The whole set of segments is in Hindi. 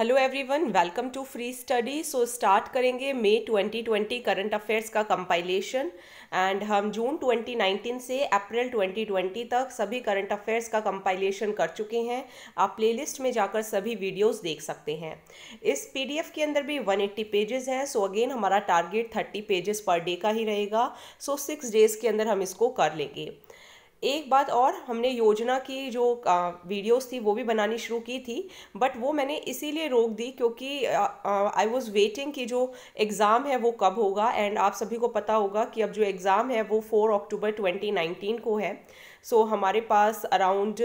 Hello everyone welcome to free study so start करेंगे मई 2020 करंट अफेयर्स का कंपाइलेशन एंड हम जून 2019 से अप्रैल 2020 तक सभी करंट अफेयर्स का कंपाइलेशन कर चुके हैं आप प्लेलिस्ट में जाकर सभी वीडियोस देख सकते हैं इस पीडीएफ के अंदर भी 180 पेजेस हैं सो अगेन हमारा टारगेट 30 पेजेस पर डे का ही रहेगा सो सिक्स डेज़ के अंदर हम इसको कर लेंगे एक बात और हमने योजना की जो वीडियोस थी वो भी बनानी शुरू की थी बट वो मैंने इसीलिए रोक दी क्योंकि आई वाज वेटिंग कि जो एग्ज़ाम है वो कब होगा एंड आप सभी को पता होगा कि अब जो एग्ज़ाम है वो फोर अक्टूबर ट्वेंटी को है सो so, हमारे पास अराउंड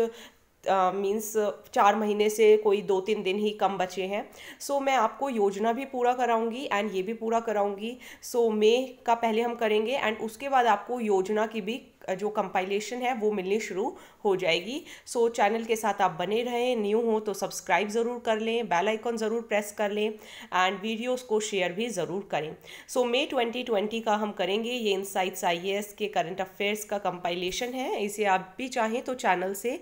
मीन्स uh, uh, चार महीने से कोई दो तीन दिन ही कम बचे हैं सो so, मैं आपको योजना भी पूरा कराऊंगी एंड ये भी पूरा कराऊंगी सो so, मे का पहले हम करेंगे एंड उसके बाद आपको योजना की भी जो कंपाइलेशन है वो मिलनी शुरू हो जाएगी सो so, चैनल के साथ आप बने रहें न्यू हो तो सब्सक्राइब ज़रूर कर लें बेल आइकॉन ज़रूर प्रेस कर लें एंड वीडियोस को शेयर भी ज़रूर करें सो मे 2020 का हम करेंगे ये इनसाइट्स आई के करंट अफेयर्स का कंपाइलेशन है इसे आप भी चाहें तो चैनल से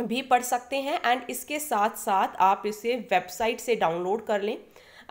भी पढ़ सकते हैं एंड इसके साथ साथ आप इसे वेबसाइट से डाउनलोड कर लें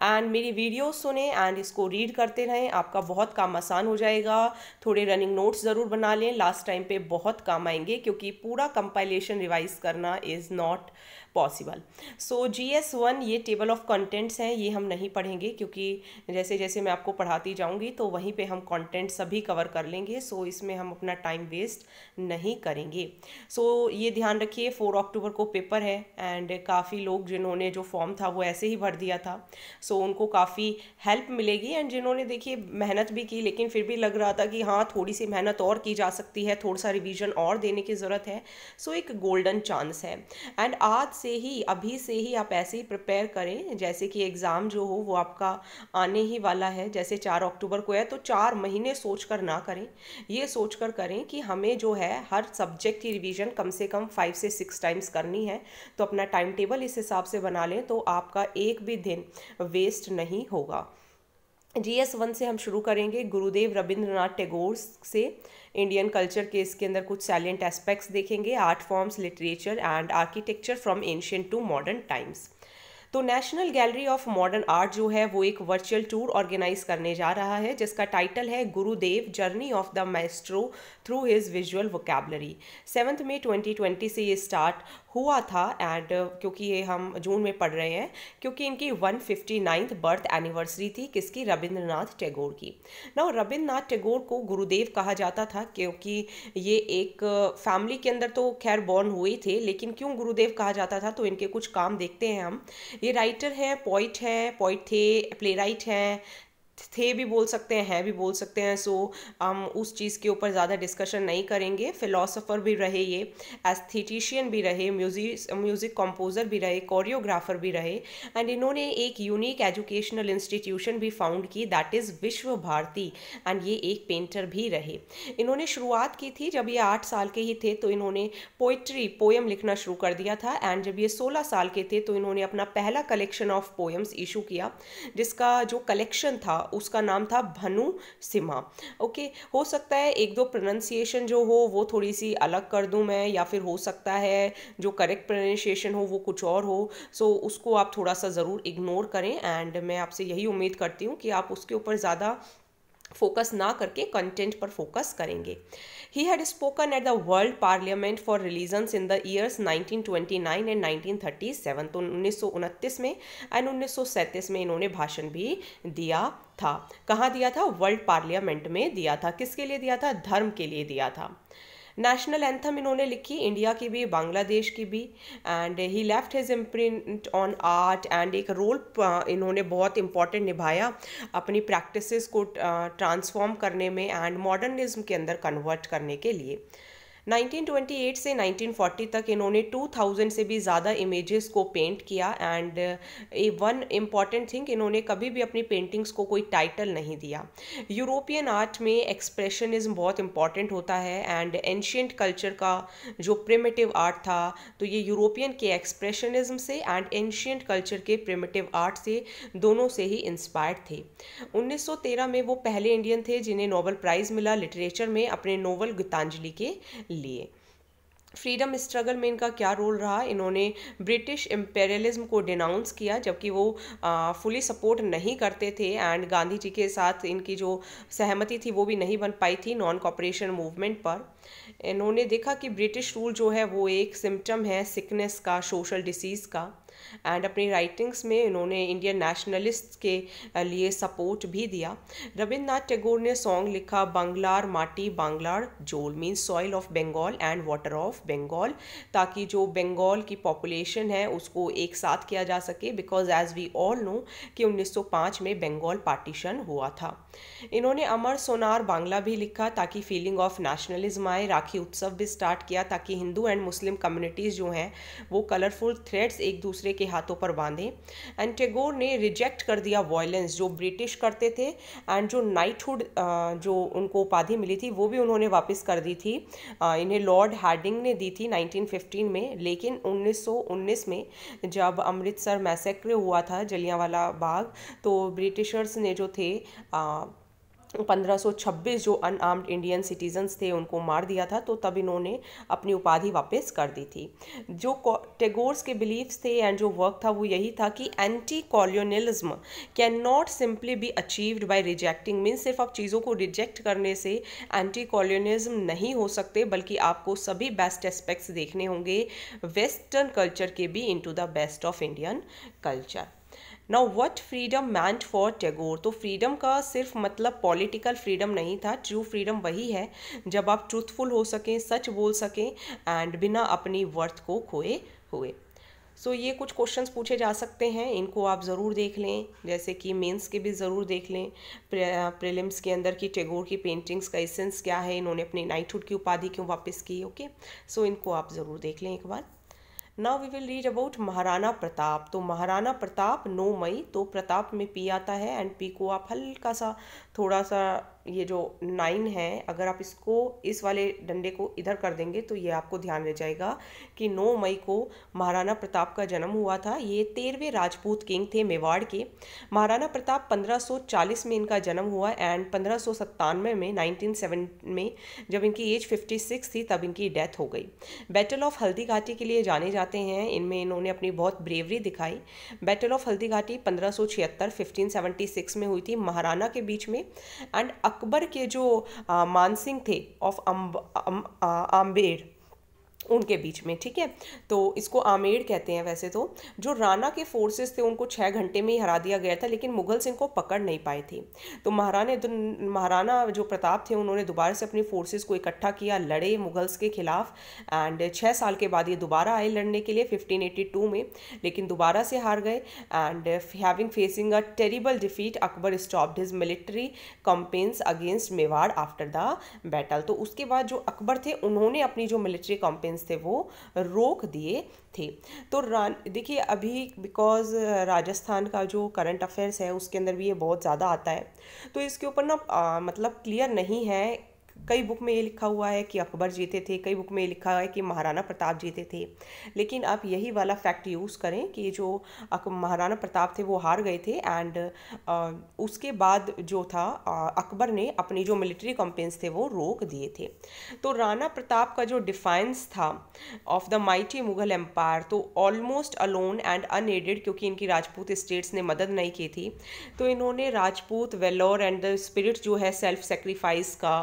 एंड मेरी वीडियो सुने एंड इसको रीड करते रहें आपका बहुत काम आसान हो जाएगा थोड़े रनिंग नोट्स ज़रूर बना लें लास्ट टाइम पे बहुत काम आएंगे क्योंकि पूरा कंपाइलेशन रिवाइज करना is not possible so G S one ये टेबल ऑफ कंटेंट्स हैं ये हम नहीं पढ़ेंगे क्योंकि जैसे जैसे मैं आपको पढ़ाती जाऊँगी तो वहीं पे हम कंटेंट सभी कवर कर लेंगे सो so, इसमें हम अपना टाइम वेस्ट नहीं करेंगे सो so, ये ध्यान रखिए फोर अक्टूबर को पेपर है एंड काफ़ी लोग जिन्होंने जो फॉर्म था वो ऐसे ही भर दिया था सो so, उनको काफ़ी हेल्प मिलेगी एंड जिन्होंने देखिए मेहनत भी की लेकिन फिर भी लग रहा था कि हाँ थोड़ी सी मेहनत और की जा सकती है थोड़ा सा रिविज़न और देने की ज़रूरत है सो so, एक गोल्डन चांस है एंड आज से ही अभी से ही आप ऐसे ही प्रिपेयर करें जैसे कि एग्ज़ाम जो हो वो आपका आने ही वाला है जैसे चार अक्टूबर को है तो चार महीने सोच कर ना करें ये सोच कर करें कि हमें जो है हर सब्जेक्ट की रिवीजन कम से कम फाइव से सिक्स टाइम्स करनी है तो अपना टाइम टेबल इस हिसाब से बना लें तो आपका एक भी दिन वेस्ट नहीं होगा जी एस वन से हम शुरू करेंगे गुरुदेव रविंद्रनाथ टैगोर से इंडियन कल्चर के इसके अंदर कुछ सैलेंट एस्पेक्ट्स देखेंगे art forms literature and architecture from ancient to modern times तो national gallery of modern art जो है वो एक वर्चुअल टूर ऑर्गेनाइज करने जा रहा है जिसका टाइटल है Gurudev journey of the maestro through his visual vocabulary seventh May 2020 से ये स्टार्ट हुआ था एंड uh, क्योंकि ये हम जून में पढ़ रहे हैं क्योंकि इनकी one fifty ninth birth anniversary थी किसकी रविंद्रनाथ टैगोर की ना रविंद्रनाथ टैगोर को गुरुदेव कहा जाता था क्योंकि ये एक फैमिली uh, के अंदर तो खैर बॉर्न हुए थे लेकिन क्यों गुरुदेव कहा जाता था तो इनके कुछ काम देखते हैं हम ये राइटर हैं पॉइट हैं पॉइट थे प्ले राइट हैं थे भी बोल सकते हैं हैं भी बोल सकते हैं सो हम उस चीज़ के ऊपर ज़्यादा डिस्कशन नहीं करेंगे फिलोसोफर भी रहे ये एस्थीटिशियन भी रहे म्यूजिक म्यूज़िक कंपोज़र भी रहे कोरियोग्राफर भी रहे एंड इन्होंने एक यूनिक एजुकेशनल इंस्टीट्यूशन भी फाउंड की that is Vishwa Bharati and ये एक पेंटर भी रहे इन्होंने शुरुआत की थी जब ये आठ साल के ही थे तो इन्होंने पोइट्री पोएम लिखना शुरू कर दिया था एंड जब ये सोलह साल के थे तो इन्होंने अपना पहला कलेक्शन ऑफ पोएम्स इशू किया जिसका जो कलेक्शन था उसका नाम था भनु सिम्हा ओके हो सकता है एक दो प्रोनंसिएशन जो हो वो थोड़ी सी अलग कर दूँ मैं या फिर हो सकता है जो करेक्ट प्रोनंसिएशन हो वो कुछ और हो सो so, उसको आप थोड़ा सा ज़रूर इग्नोर करें एंड मैं आपसे यही उम्मीद करती हूँ कि आप उसके ऊपर ज़्यादा फोकस ना करके कंटेंट पर फोकस करेंगे he had spoken at the world parliament for religions in the years 1929 and 1937 तो उन्नीस में एंड उन्नीस में इन्होंने भाषण भी दिया था कहाँ दिया था वर्ल्ड पार्लियामेंट में दिया था किसके लिए दिया था धर्म के लिए दिया था नेशनल एंथम इन्होंने लिखी इंडिया की भी बांग्लादेश की भी and he left his imprint on art and एक रोल इन्होंने बहुत इम्पॉर्टेंट निभाया अपनी प्रैक्टिसेस को ट्रांसफॉर्म करने में एंड मॉडर्निज्म के अंदर कन्वर्ट करने के लिए 1928 से 1940 तक इन्होंने 2000 से भी ज़्यादा इमेजेस को पेंट किया and uh, a one important thing इन्होंने कभी भी अपनी पेंटिंग्स को कोई टाइटल नहीं दिया यूरोपियन आर्ट में एक्सप्रेशनिज्म बहुत इंपॉर्टेंट होता है एंड एंशियंट कल्चर का जो प्रिमेटिव आर्ट था तो ये यूरोपियन के एक्सप्रेशनिज्म से एंड एंशियंट कल्चर के प्रिमेटिव आर्ट से दोनों से ही इंस्पायर्ड थे 1913 में वो पहले इंडियन थे जिन्हें नोबल प्राइज़ मिला लिटरेचर में अपने नोवल गीतांजलि के लिए फ्रीडम स्ट्रगल में इनका क्या रोल रहा इन्होंने ब्रिटिश एम्पेरियलिज्म को डिनाउंस किया जबकि वो फुली सपोर्ट नहीं करते थे एंड गांधी जी के साथ इनकी जो सहमति थी वो भी नहीं बन पाई थी नॉन कॉपरेशन मूवमेंट पर इन्होंने देखा कि ब्रिटिश रूल जो है वो एक सिम्टम है सिकनेस का सोशल डिसीज़ का एंड अपनी राइटिंग्स में इन्होंने इंडियन नेशनलिस्ट के लिए सपोर्ट भी दिया रविन्द्रनाथ टैगोर ने सॉन्ग लिखा बंगलार माटी बांग्लार जोल mean soil of Bengal and water of Bengal ताकि जो बंगाल की पॉपुलेशन है उसको एक साथ किया जा सके because as we all know कि 1905 में बंगाल पार्टीशन हुआ था इन्होंने अमर सोनार बांग्ला भी लिखा ताकि फीलिंग ऑफ नेशनलिज्म आए राखी उत्सव भी स्टार्ट किया ताकि हिंदू एंड मुस्लिम कम्युनिटीज़ जो हैं वो कलरफुल थ्रेड्स एक दूसरे के के हाथों पर बांधे एंड टेगोर ने रिजेक्ट कर दिया वॉयलेंस जो ब्रिटिश करते थे एंड जो नाइटहुड जो उनको उपाधि मिली थी वो भी उन्होंने वापस कर दी थी इन्हें लॉर्ड हार्डिंग ने दी थी 1915 में लेकिन 1919 में जब अमृतसर मैसेक्र हुआ था जलियांवाला बाग तो ब्रिटिशर्स ने जो थे 1526 जो अनआर्म्ड इंडियन सिटीजन्स थे उनको मार दिया था तो तब इन्होंने अपनी उपाधि वापस कर दी थी जो टेगोर्स के बिलीव्स थे एंड जो वर्क था वो यही था कि anti colonialism can not simply be achieved by rejecting mean सिर्फ आप चीज़ों को रिजेक्ट करने से एंटी कॉलोनियलिज्म नहीं हो सकते बल्कि आपको सभी बेस्ट एस्पेक्ट्स देखने होंगे वेस्टर्न कल्चर के भी into the best of Indian culture now what freedom meant for Tagore तो फ्रीडम का सिर्फ मतलब पॉलिटिकल फ्रीडम नहीं था ट्रू फ्रीडम वही है जब आप ट्रूथफुल हो सकें सच बोल सकें एंड बिना अपनी वर्थ को खोए हुए सो so, ये कुछ क्वेश्चंस पूछे जा सकते हैं इनको आप ज़रूर देख लें जैसे कि मेंस के भी ज़रूर देख लें प्रीलिम्स के अंदर की टैगोर की पेंटिंग्स का एसेंस क्या है इन्होंने अपनी नाइटहुड की उपाधि क्यों वापस की ओके okay? सो so, इनको आप ज़रूर देख लें एक बार now we will read about Maharana Pratap तो महाराणा प्रताप नौ मई तो प्रताप में पी आता है एंड पी को आप हल्का सा थोड़ा सा ये जो नाइन है अगर आप इसको इस वाले डंडे को इधर कर देंगे तो ये आपको ध्यान रह जाएगा कि 9 मई को महाराणा प्रताप का जन्म हुआ था ये तेरहवें राजपूत किंग थे मेवाड़ के महाराणा प्रताप 1540 में इनका जन्म हुआ एंड पंद्रह में 1907 में जब इनकी एज 56 थी तब इनकी डेथ हो गई बैटल ऑफ हल्दी घाटी के लिए जाने जाते हैं इनमें इन्होंने अपनी बहुत ब्रेवरी दिखाई बैटल ऑफ हल्दी घाटी पंद्रह सौ में हुई थी महाराणा के बीच में एंड अकबर के जो मानसिंह थे ऑफ अम्ब आम्बेर उनके बीच में ठीक है तो इसको आमेर कहते हैं वैसे तो जो राणा के फोर्सेस थे उनको छः घंटे में ही हरा दिया गया था लेकिन मुगल्स इनको पकड़ नहीं पाए थे तो महाराणा महाराणा जो प्रताप थे उन्होंने दोबारा से अपनी फोर्सेस को इकट्ठा किया लड़े मुगल्स के खिलाफ एंड छः साल के बाद ये दोबारा आए लड़ने के लिए फिफ्टीन में लेकिन दोबारा से हार गए and having facing a terrible defeat Akbar stopped his military campaigns against Mewar after the battle तो उसके बाद जो अकबर थे उन्होंने अपनी जो मिलिट्री कंपेन्स एक्सपेरिमेंट्स थे वो रोक दिए थे तो देखिए अभी बिकॉज राजस्थान का जो करंट अफेयर्स है उसके अंदर भी ये बहुत ज़्यादा आता है तो इसके ऊपर ना मतलब क्लियर नहीं है कई बुक में ये लिखा हुआ है कि अकबर जीते थे कई बुक में ये लिखा है कि महाराणा प्रताप जीते थे लेकिन आप यही वाला फैक्ट यूज़ करें कि जो महाराणा प्रताप थे वो हार गए थे एंड उसके बाद जो था अकबर ने अपनी जो मिलिट्री कंपेंस थे वो रोक दिए थे तो राणा प्रताप का जो डिफाइंस था of the mighty Mughal empire तो ऑलमोस्ट अलोन एंड अनएडेड क्योंकि इनकी राजपूत स्टेट्स ने मदद नहीं की थी तो इन्होंने Rajput valour and the spirit जो है सेल्फ सेक्रीफाइस का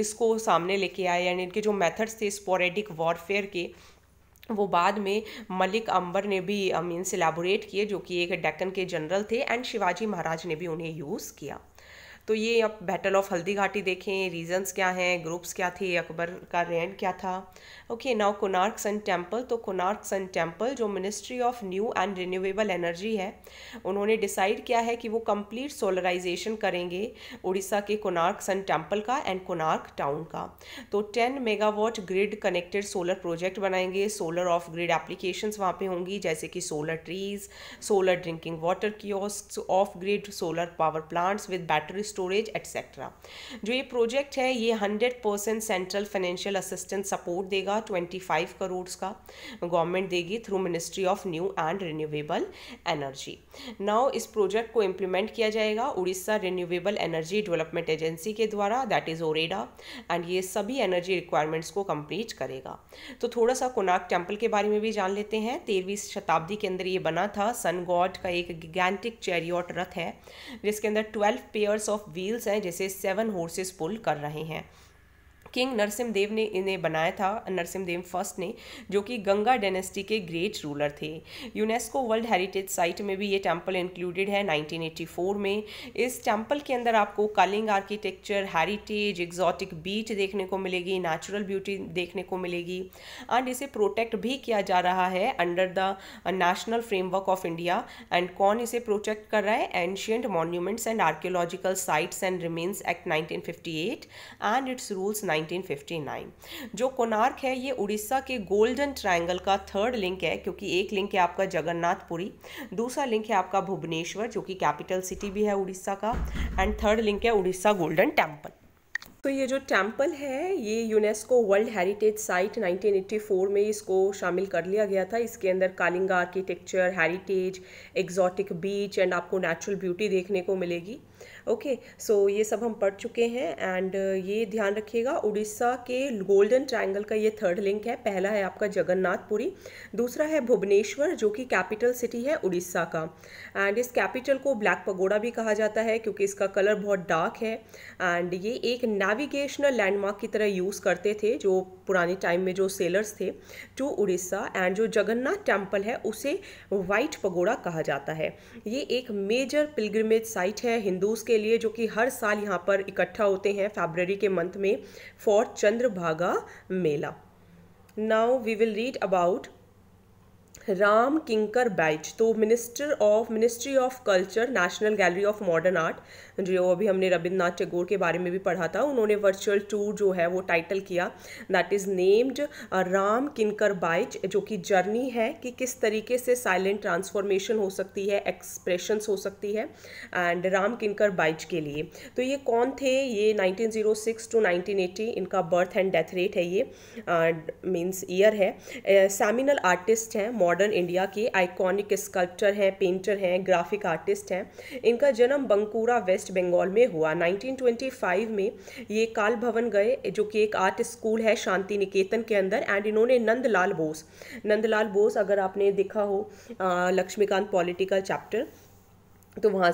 इसको सामने लेके आए एंड इनके जो मेथड्स थे स्पोरेडिक वॉरफेयर के वो बाद में मलिक अंबर ने भी मीन्स एलेबोरेट किए जो कि एक डेक्कन के जनरल थे एंड शिवाजी महाराज ने भी उन्हें यूज़ किया तो ये आप बैटल ऑफ हल्दी घाटी देखें रीजंस क्या हैं ग्रुप्स क्या थे अकबर का रैंड क्या था okay now Konark sun temple तो कोनार्क सन टेम्पल जो ministry of new and renewable energy है उन्होंने डिसाइड किया है कि वो कंप्लीट सोलराइजेशन करेंगे उड़ीसा के कोनार्क सन टेम्पल का एंड कोनार्क टाउन का तो ten megawatt grid connected solar project बनाएंगे सोलर ऑफ ग्रिड एप्लीकेशन वहाँ पर होंगी जैसे कि solar trees solar drinking water की off grid solar power plants with battery storage etcetera जो ये प्रोजेक्ट है ये hundred percent central financial assistance support देगा ट्वेंटी फाइव करोड़ का गवर्नमेंट देगी through ministry of new and renewable energy now इस प्रोजेक्ट को इम्प्लीमेंट किया जाएगा Orissa renewable energy development agency के द्वारा दैट इज़ ओरेडा एंड ये सभी एनर्जी रिक्वायरमेंट्स को कंप्लीट करेगा तो थोड़ा सा कोनाक टेम्पल के बारे में भी जान लेते हैं तेरहवीं शताब्दी के अंदर ये बना था सन गॉड का एक गिगेंटिक चेरियॉट रथ है जिसके अंदर twelve pairs of of wheels हैं जिसे सेवन हॉर्सेस पुल कर रहे हैं किंग नरसिंह देव ने इन्हें बनाया था नरसिंह देव फर्स्ट ने जो कि गंगा डेनेस्टी के ग्रेट रूलर थे यूनेस्को वर्ल्ड हेरिटेज साइट में भी ये टेम्पल इंक्लूडेड है 1984 में इस टेम्पल के अंदर आपको Kalinga architecture heritage exotic beach देखने को मिलेगी नेचुरल ब्यूटी देखने को मिलेगी एंड इसे प्रोटेक्ट भी किया जा रहा है under the national framework of India and कौन इसे प्रोटेक्ट कर रहा है ancient monuments and archaeological sites and remains act nineteen and its rules nine 1959 जो कोनार्क है ये उड़ीसा के गोल्डन ट्रायंगल का थर्ड लिंक है क्योंकि एक लिंक है आपका जगन्नाथपुरी दूसरा लिंक है आपका भुवनेश्वर जो कि कैपिटल सिटी भी है उड़ीसा का एंड थर्ड लिंक है उड़ीसा गोल्डन टेम्पल तो ये जो टेम्पल है ये यूनेस्को वर्ल्ड हेरिटेज साइट 1984 में इसको शामिल कर लिया गया था इसके अंदर Kalinga architecture heritage exotic beach and आपको नेचुरल ब्यूटी देखने को मिलेगी ओके सो ये सब हम पढ़ चुके हैं एंड uh, ये ध्यान रखिएगा उड़ीसा के गोल्डन ट्रायंगल का ये थर्ड लिंक है पहला है आपका जगन्नाथपुरी दूसरा है भुवनेश्वर जो कि कैपिटल सिटी है उड़ीसा का एंड इस कैपिटल को ब्लैक पगोड़ा भी कहा जाता है क्योंकि इसका कलर बहुत डार्क है एंड ये एक नेविगेशनल लैंडमार्क की तरह यूज़ करते थे जो पुराने टाइम में जो सेलर्स थे टू उड़ीसा एंड जो जगन्नाथ टेम्पल है उसे वाइट पगोड़ा कहा जाता है ये एक मेजर पिलग्रिमेज साइट है हिंदू जुलूस के लिए जो कि हर साल यहाँ पर इकट्ठा होते हैं फेबररी के मंथ में for Chandrabhaga Mela now we will read about Ram Kinkar Baij तो minister of ministry of culture national gallery of modern art जो अभी हमने रविन्द्रनाथ टैगोर के बारे में भी पढ़ा था उन्होंने वर्चुअल टूर जो है वो टाइटल किया दैट इज़ नेम्ड राम किनकर बाइच जो कि जर्नी है कि किस तरीके से साइलेंट ट्रांसफॉर्मेशन हो सकती है एक्सप्रेशंस हो सकती है एंड राम किनकर बाइच के लिए तो ये कौन थे ये 1906 टू 1980 इनका बर्थ एंड डेथ रेट है ये मीन्स uh, ईयर है सेमिनल uh, आर्टिस्ट हैं मॉडर्न इंडिया के आइकॉनिक स्कल्पचर हैं पेंटर हैं ग्राफिक आर्टिस्ट हैं इनका जन्म बंकूरा वेस्ट वेस्ट बंगाल में हुआ 1925 में ये काल भवन गए जो कि एक आर्ट स्कूल है शांति निकेतन के अंदर एंड इन्होंने नंदलाल बोस नंदलाल बोस अगर आपने देखा हो लक्ष्मीकांत पॉलिटिकल चैप्टर तो वहाँ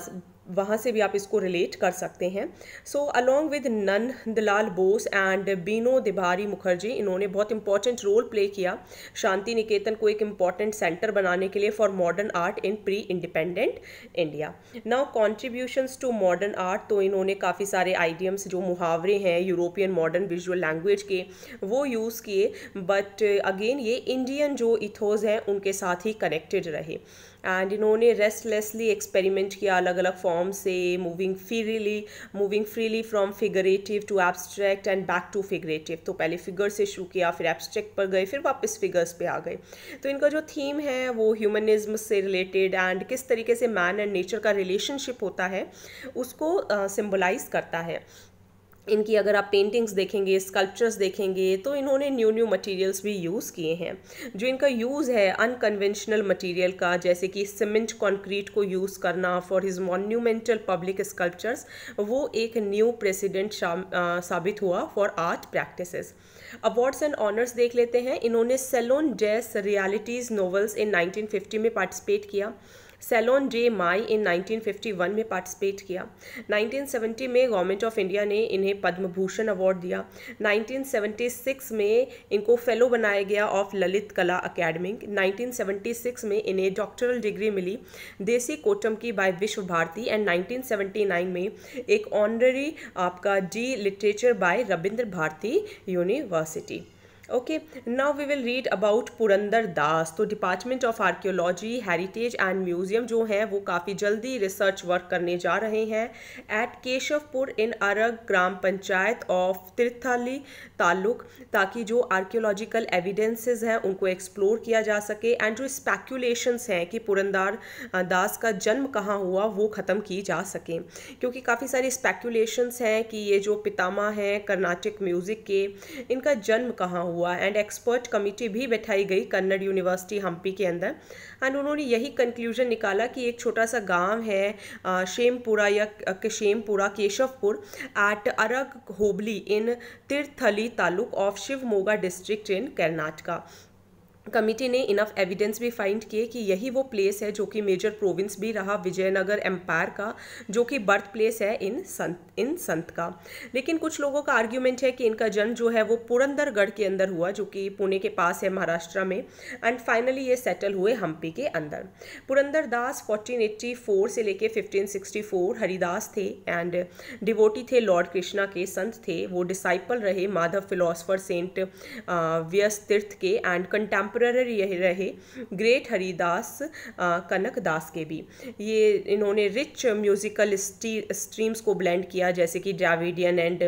वहाँ से भी आप इसको रिलेट कर सकते हैं so along with Nandalal Bose and Benode Behari Mukherjee इन्होंने बहुत इंपॉर्टेंट रोल प्ले किया शांति निकेतन को एक इम्पॉर्टेंट सेंटर बनाने के लिए for modern art in pre independent India now contributions to modern art तो इन्होंने काफ़ी सारे आइडियम्स जो मुहावरे हैं यूरोपियन मॉडर्न विजुअल लैंग्वेज के वो यूज़ किए बट अगेन ये इंडियन जो इथोज हैं उनके साथ ही कनेक्टेड रहे एंड इन्होंने रेस्टलेसली एक्सपेरिमेंट किया अलग अलग फॉर्म से moving freely moving freely from figurative to abstract and back to figurative तो पहले फिगर से शुरू किया फिर एब्स्ट्रैक्ट पर गए फिर वापस फिगर्स पे आ गए तो इनका जो थीम है वो ह्यूमनिज्म से रिलेटेड एंड किस तरीके से मैन एंड नेचर का रिलेशनशिप होता है उसको सिम्बलाइज uh, करता है इनकी अगर आप पेंटिंग्स देखेंगे स्कल्पचर्स देखेंगे तो इन्होंने न्यू न्यू मटेरियल्स भी यूज़ किए हैं जो इनका यूज़ है अनकन्वेंशनल मटेरियल का जैसे कि सीमेंट कंक्रीट को यूज़ करना for his monumental public sculptures वो एक न्यू प्रेसिडेंट साबित हुआ for art practice awards and honours देख लेते हैं इन्होंने Salon des Realites Nouvelles in nineteen में पार्टिसिपेट किया सेलोन डे माई इन 1951 में पार्टिसिपेट किया 1970 में गवर्नमेंट ऑफ इंडिया ने इन्हें पद्म भूषण अवार्ड दिया 1976 में इनको फेलो बनाया गया ऑफ ललित कला अकेडमी 1976 में इन्हें डॉक्टरल डिग्री मिली देसी कोटम की बाय विश्व भारती एंड 1979 में एक ऑनरे आपका D literature by Rabindra Bharati university okay now we will read about Purandar Das तो department of archaeology heritage and museum जो हैं वो काफ़ी जल्दी रिसर्च वर्क करने जा रहे हैं एट केशवपुर इन अरग ग्राम पंचायत ऑफ तीर्थली ताल्लुक ताकि जो आर्कियोलॉजिकल एविडेंसेस हैं उनको एक्सप्लोर किया जा सके एंड जो स्पेक्यूलेशंस हैं कि पुरंदर दास का जन्म कहाँ हुआ वो ख़त्म की जा सके क्योंकि काफ़ी सारी स्पेक्यूलेशंस हैं कि ये जो पितामा हैं कर्नाटक म्यूज़िक के इनका जन्म कहाँ हुआ हुआ एंड एक्सपर्ट कमेटी भी बैठाई गई कन्नड़ यूनिवर्सिटी हम्पी के अंदर एंड उन्होंने यही कंक्लूजन निकाला कि एक छोटा सा गांव है शेमपुरा या शेमपुरा Keshavapura at Araga hobli in Thirthahalli taluk of Shivamogga district in Karnataka committee ने इनफ एविडेंस भी फाइंड किए कि यही वो प्लेस है जो कि मेजर प्रोविंस भी रहा विजयनगर एम्पायर का जो कि बर्थ प्लेस है इन संत इन संत का लेकिन कुछ लोगों का आर्ग्यूमेंट है कि इनका जन्म जो है वो पुरंदरगढ़ के अंदर हुआ जो कि पुणे के पास है महाराष्ट्र में एंड फाइनली ये सेटल हुए हम्पी के अंदर पुरंदर दास फोर्टीन से लेके फिफ्टीन हरिदास थे एंड डिवोटी थे लॉर्ड कृष्णा के संत थे वो डिसाइपल रहे माधव फिलोसफर सेंट व्यस तीर्थ के एंड कंटेम्प्रेरी कंटेम्प्ररी रहे ग्रेट हरिदास कनकदास के भी ये इन्होंने रिच म्यूज़िकल स्ट्रीम्स को ब्लेंड किया जैसे कि ड्राविडियन एंड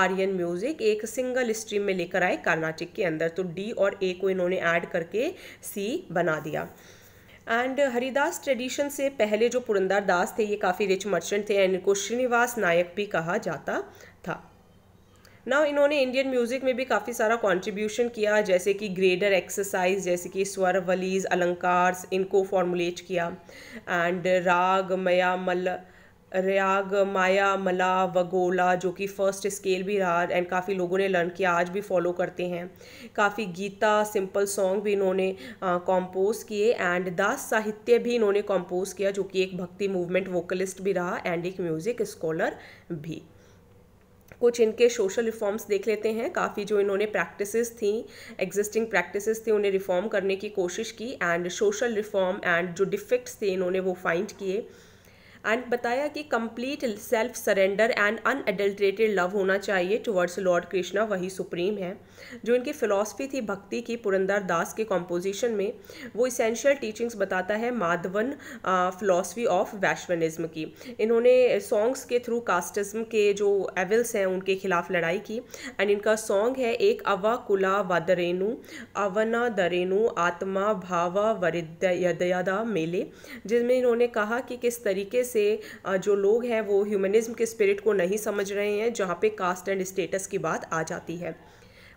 आर्यन म्यूज़िक एक सिंगल स्ट्रीम में लेकर आए कर्नाटिक के अंदर तो डी और ए को इन्होंने ऐड करके सी बना दिया एंड हरिदास ट्रेडिशन से पहले जो पुरंदर दास थे ये काफ़ी रिच मर्चेंट थे एंड इनको श्रीनिवास नायक भी कहा जाता ना इन्होंने इंडियन म्यूज़िक में भी काफ़ी सारा कॉन्ट्रीब्यूशन किया जैसे कि ग्रेडर एक्सरसाइज जैसे कि स्वर वलीज अलंकार इनको फॉर्मुलेट किया एंड राग मया मल रयाग माया मला वगोला जो कि फर्स्ट स्केल भी रहा एंड काफ़ी लोगों ने लर्न किया आज भी फॉलो करते हैं काफ़ी गीता सिंपल सॉन्ग भी इन्होंने कंपोज किए एंड दास साहित्य भी इन्होंने कंपोज किया जो कि एक भक्ति मूवमेंट वोकलिस्ट भी रहा एंड एक म्यूज़िक स्कॉलर भी कुछ इनके सोशल रिफॉर्म्स देख लेते हैं काफ़ी जो इन्होंने प्रैक्टिसेस थी एग्जिस्टिंग प्रैक्टिसेस थी उन्हें रिफॉर्म करने की कोशिश की एंड सोशल रिफॉर्म एंड जो डिफेक्ट्स थे इन्होंने वो फाइंड किए एंड बताया कि complete self surrender and unadulterated love होना चाहिए टुवर्ड्स लॉर्ड कृष्णा वही सुप्रीम है जो इनकी फ़िलासफ़ी थी भक्ति की पुरंदर दास के कॉम्पोजिशन में वो इसेंशियल टीचिंग्स बताता है माधवन फ़िलासफ़ी ऑफ वैश्वनिज़्म की इन्होंने सॉन्ग्स के थ्रू कास्टिज़्म के जो एविल्स हैं उनके खिलाफ लड़ाई की एंड इनका सॉन्ग है एक अवा कुला वदरेनु अवना दरेनु आत्मा भावा वरिद मेले जिसमें इन्होंने कहा कि किस तरीके से जो लोग हैं वो ह्यूमनिज्म के स्पिरिट को नहीं समझ रहे हैं जहाँ पे कास्ट एंड स्टेटस की बात आ जाती है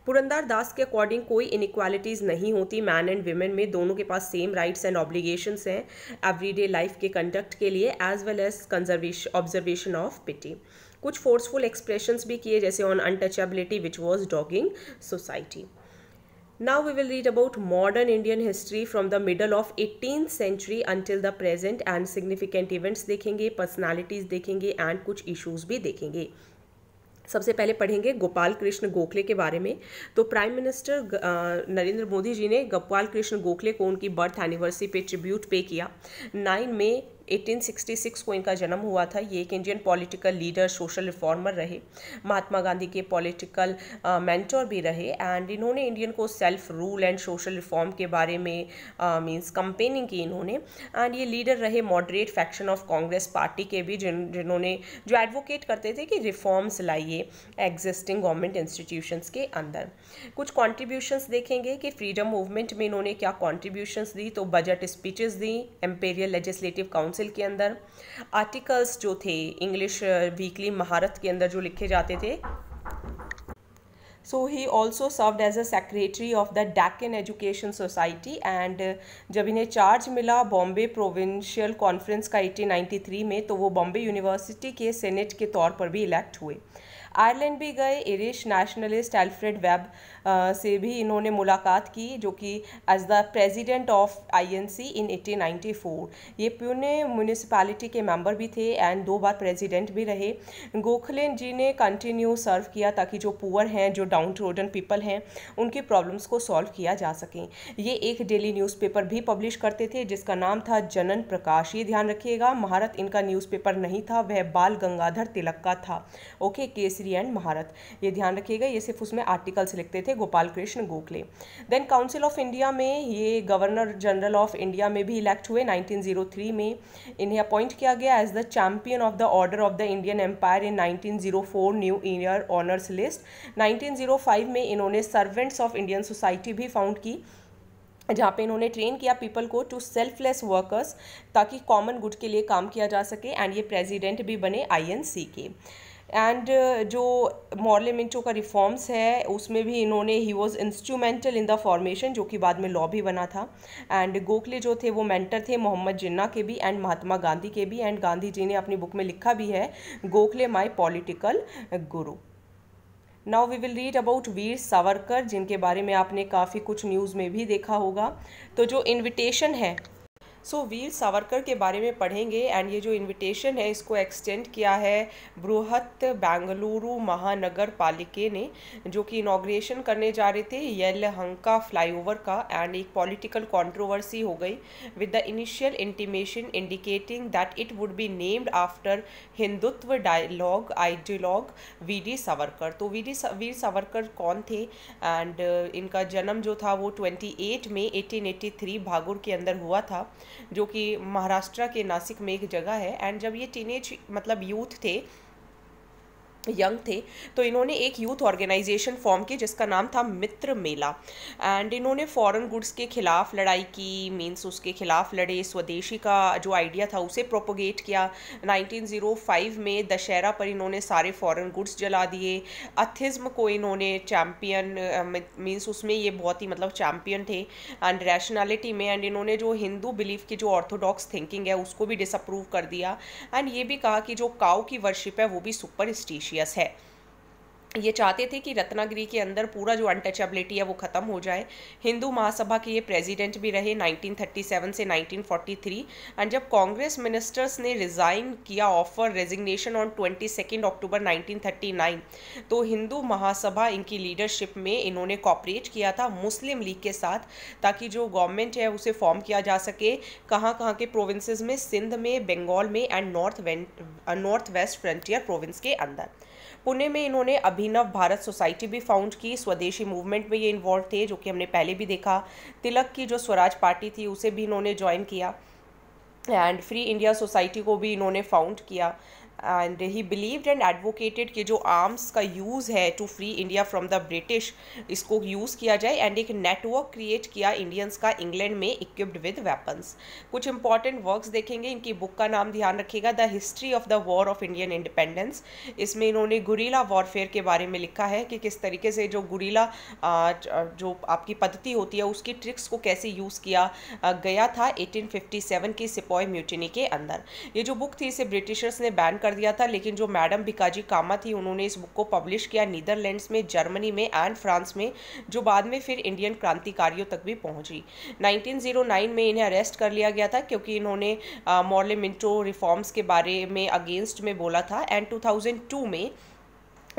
पुरंदर दास के अकॉर्डिंग कोई इनक्वालिटीज नहीं होती मैन एंड वेमेन में दोनों के पास सेम राइट्स एंड ऑब्लिगेशंस हैं एवरीडे लाइफ के कंडक्ट के लिए as well as conservation observation of piety कुछ फोर्सफुल एक्सप्रेशंस भी किए जैसे on untouchability which was dogging society Now we will read about modern Indian history from the middle of 18th century until the present and significant events देखेंगे personalities देखेंगे and कुछ issues भी देखेंगे सबसे पहले पढ़ेंगे गोपाल कृष्ण गोखले के बारे में तो प्राइम मिनिस्टर नरेंद्र मोदी जी ने गोपाल कृष्ण गोखले को उनकी बर्थ एनिवर्सरी पे ट्रिब्यूट पे किया 9 मई 1866 को इनका जन्म हुआ था ये एक Indian political leader social reformer रहे महात्मा गांधी के पॉलिटिकल मैंटोर भी रहे एंड इन्होंने इंडियन को self rule and social reform के बारे में मीन्स कंपेनिंग की इन्होंने एंड ये लीडर रहे moderate faction of Congress party के भी जिन जिन्होंने जो एडवोकेट करते थे कि रिफॉर्म्स लाइए एग्जिस्टिंग गवर्नमेंट इंस्टीट्यूशंस के अंदर कुछ कॉन्ट्रीब्यूशंस देखेंगे कि फ्रीडम मूवमेंट में इन्होंने क्या कॉन्ट्रीब्यूशंस दी तो बजट स्पीचेस दी एम्पेरियल लेजिस्लेटिव काउंसिल काउंसिल के अंदर आर्टिकल्स जो थे इंग्लिश वीकली uh, महारत के अंदर जो लिखे जाते थे so he also served as a secretary of the Deccan education society and जब इन्हें चार्ज मिला बॉम्बे प्रोविंशियल कॉन्फ्रेंस का 1893 में तो वो बॉम्बे यूनिवर्सिटी के सेनेट के तौर पर भी इलेक्ट हुए आयरलैंड भी गए इरिश नेशनलिस्ट एल्फ्रेड वेब से भी इन्होंने मुलाकात की जो कि as the president of INC in 1894 ये पुणे म्यूनिसपैलिटी के मेंबर भी थे एंड दो बार प्रेसिडेंट भी रहे गोखले जी ने कंटिन्यू सर्व किया ताकि जो पुअर हैं जो डाउन रोडन पीपल हैं उनकी प्रॉब्लम्स को सॉल्व किया जा सकें ये एक डेली न्यूज़पेपर भी पब्लिश करते थे जिसका नाम था जनन प्रकाश ये ध्यान रखिएगा महारत इनका न्यूज़पेपर नहीं था वह बाल गंगाधर तिलक का था ओके केसरी एंड महारत ये ध्यान रखिएगा ये सिर्फ उसमें आर्टिकल्स लिखते थे थे Gopal Krishna Gokhale then council of India में ये गवर्नर जनरल ऑफ इंडिया में भी इलेक्ट हुए 1903 में इन्हें अपॉइंट किया गया as the champion of the order of the Indian empire in 1904 new year honours list 1905 में इन्होंने सर्वेंट्स ऑफ इंडियन सोसाइटी भी फाउंड की जहाँ पे इन्होंने ट्रेन किया पीपल को टू सेल्फलेस वर्कर्स ताकि कॉमन गुड के लिए काम किया जा सके एंड ये प्रेसिडेंट भी बने आईएनसी के एंड uh, जो मॉरले मिंटो का रिफॉर्म्स है उसमें भी इन्होंने he was instrumental in the formation जो कि बाद में लॉ भी बना था एंड गोखले जो थे वो मेंटर थे मोहम्मद जिन्ना के भी एंड महात्मा गांधी के भी एंड गांधी जी ने अपनी बुक में लिखा भी है Gokhale my political guru now we will read about Veer Savarkar जिनके बारे में आपने काफ़ी कुछ न्यूज़ में भी देखा होगा तो जो इन्विटेशन है सो so, वीर सावरकर के बारे में पढ़ेंगे एंड ये जो इनविटेशन है इसको एक्सटेंड किया है बृहत बेंगलुरु महानगर पालिके ने जो कि इनाग्रेशन करने जा रहे थे येल हंका फ्लाईओवर का एंड एक पॉलिटिकल कंट्रोवर्सी हो गई with the initial intimation indicating that it would be named after Hindutva dialogue ideologue V D Savarkar तो वी डी वीर सावरकर कौन थे एंड इनका जन्म जो था वो ट्वेंटी मई एटीन भागुर के अंदर हुआ था जो कि महाराष्ट्र के नासिक में एक जगह है एंड जब ये टीनेज मतलब यूथ थे यंग थे तो इन्होंने एक यूथ ऑर्गेनाइजेशन फॉर्म की जिसका नाम था मित्र मेला एंड इन्होंने फॉरेन गुड्स के खिलाफ लड़ाई की मींस उसके खिलाफ लड़े स्वदेशी का जो आइडिया था उसे प्रोपोगेट किया 1905 में दशहरा पर इन्होंने सारे फॉरेन गुड्स जला दिए अथिज्म को इन्होंने चैम्पियन मीन्स उसमें ये बहुत ही मतलब चैम्पियन थे एंड रैशनैलिटी में एंड इन्होंने जो हिंदू बिलीफ की जो ऑर्थोडॉक्स थिंकिंग है उसको भी डिसअप्रूव कर दिया एंड ये भी कहा कि जो काउ की वर्शिप है वो भी सुपर स्पेशियस है ये चाहते थे कि रत्नागिरी के अंदर पूरा जो अनटचेबिलिटी है वो ख़त्म हो जाए हिंदू महासभा के ये प्रेसिडेंट भी रहे 1937 से 1943 एंड जब कांग्रेस मिनिस्टर्स ने रिज़ाइन किया offer resignation on twenty second October 1939 तो हिंदू महासभा इनकी लीडरशिप में इन्होंने कॉपरेट किया था मुस्लिम लीग के साथ ताकि जो गवर्नमेंट है उसे फॉर्म किया जा सके कहाँ कहाँ के प्रोविंसेस में सिंध में बंगाल में and north north west frontier province के अंदर पुणे में इन्होंने अभिनव भारत सोसाइटी भी फाउंड की स्वदेशी मूवमेंट में ये इन्वॉल्व थे जो कि हमने पहले भी देखा तिलक की जो स्वराज पार्टी थी उसे भी इन्होंने ज्वाइन किया एंड फ्री इंडिया सोसाइटी को भी इन्होंने फाउंड किया and he believed and advocated कि जो आर्म्स का यूज़ है to free India from the British इसको यूज़ किया जाए एंड एक नेटवर्क क्रिएट किया इंडियंस का इंग्लैंड में इक्विप्ड विद वेपन्स कुछ इंपॉर्टेंट वर्क्स देखेंगे इनकी बुक का नाम ध्यान रखिएगा the history of the war of Indian independence इसमें इन्होंने गुरीला वॉरफेयर के बारे में लिखा है कि किस तरीके से जो गुरीला जो आपकी पद्धति होती है उसकी ट्रिक्स को कैसे यूज़ किया गया था 1857 की सिपॉय म्यूटिनी के अंदर ये जो बुक थी इसे ब्रिटिशर्स ने बैन कर कर दिया था लेकिन जो मैडम भिकाजी कामा थी उन्होंने इस बुक को पब्लिश किया नीदरलैंड्स में जर्मनी में एंड फ्रांस में जो बाद में फिर इंडियन क्रांतिकारियों तक भी पहुंची 1909 में इन्हें अरेस्ट कर लिया गया था क्योंकि इन्होंने मॉर्ले मिंटो रिफॉर्म्स के बारे में अगेंस्ट में बोला था एंड टू में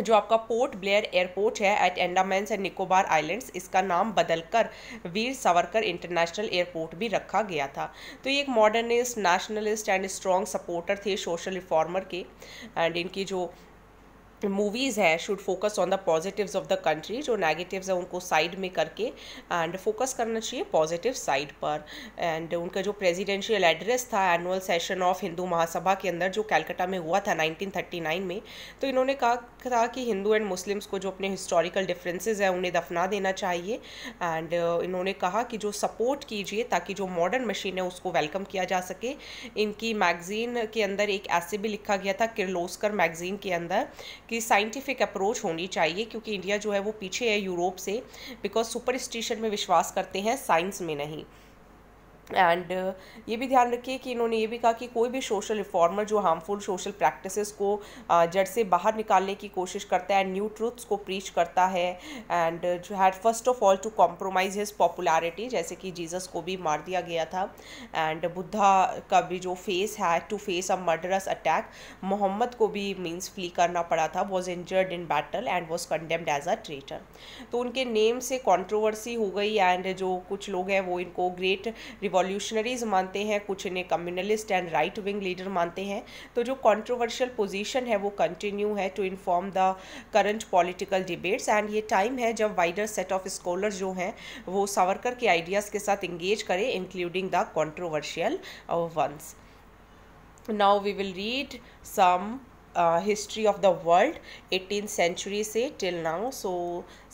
जो आपका पोर्ट ब्लेयर एयरपोर्ट है at Andamans and Nicobar islands इसका नाम बदलकर वीर सावरकर इंटरनेशनल एयरपोर्ट भी रखा गया था तो ये एक modernist nationalist and strong supporter थे सोशल रिफॉर्मर के एंड इनकी जो मूवीज़ है should focus on the positives of the country जो नेगेटिव्स है उनको साइड में करके एंड फोकस करना चाहिए पॉजिटिव साइड पर एंड उनका जो प्रेसिडेंशियल एड्रेस था annual session of Hindu Mahasabha के अंदर जो कैलकाटा में हुआ था 1939 में तो इन्होंने कहा था कि हिंदू एंड मुस्लिम्स को जो अपने हिस्टोरिकल डिफरेंसेस हैं उन्हें दफना देना चाहिए एंड इन्होंने कहा कि जो सपोर्ट कीजिए ताकि जो मॉडर्न मशीन है उसको वेलकम किया जा सके इनकी मैगज़ीन के अंदर एक ऐसे भी लिखा गया था किर्लोस्कर मैगज़ीन के अंदर कि साइंटिफिक अप्रोच होनी चाहिए क्योंकि इंडिया जो है वो पीछे है यूरोप से बिकॉज सुपरस्टिशन में विश्वास करते हैं साइंस में नहीं एंड uh, ये भी ध्यान रखिए कि इन्होंने ये भी कहा कि कोई भी सोशल रिफॉर्मर जो हार्मफुल सोशल प्रैक्टिसेस को uh, जड़ से बाहर निकालने की कोशिश करता है न्यू ट्रूथ्स को प्रीच करता है एंड uh, जो had first of all to compromise his popularity जैसे कि जीसस को भी मार दिया गया था एंड बुद्धा का भी जो फेस है to face a murderous attack Muhammad को भी मीन्स फ्ली करना पड़ा था was injured in battle and was condemned as a traitor तो उनके नेम से कॉन्ट्रोवर्सी हो गई एंड जो कुछ लोग हैं वो इनको ग्रेट रिवॉल रिवॉल्यूशनरीज मानते हैं कुछ इन्हें communalist and right wing leader मानते हैं तो जो कॉन्ट्रोवर्शियल पोजीशन है वो कंटिन्यू है to inform the current political debates and ये टाइम है जब वाइडर सेट ऑफ स्कॉलर जो हैं वो सावरकर के आइडियाज़ के साथ इंगेज करें including the controversial ones now we will read some history of the world eighteen century से टिल नाउ सो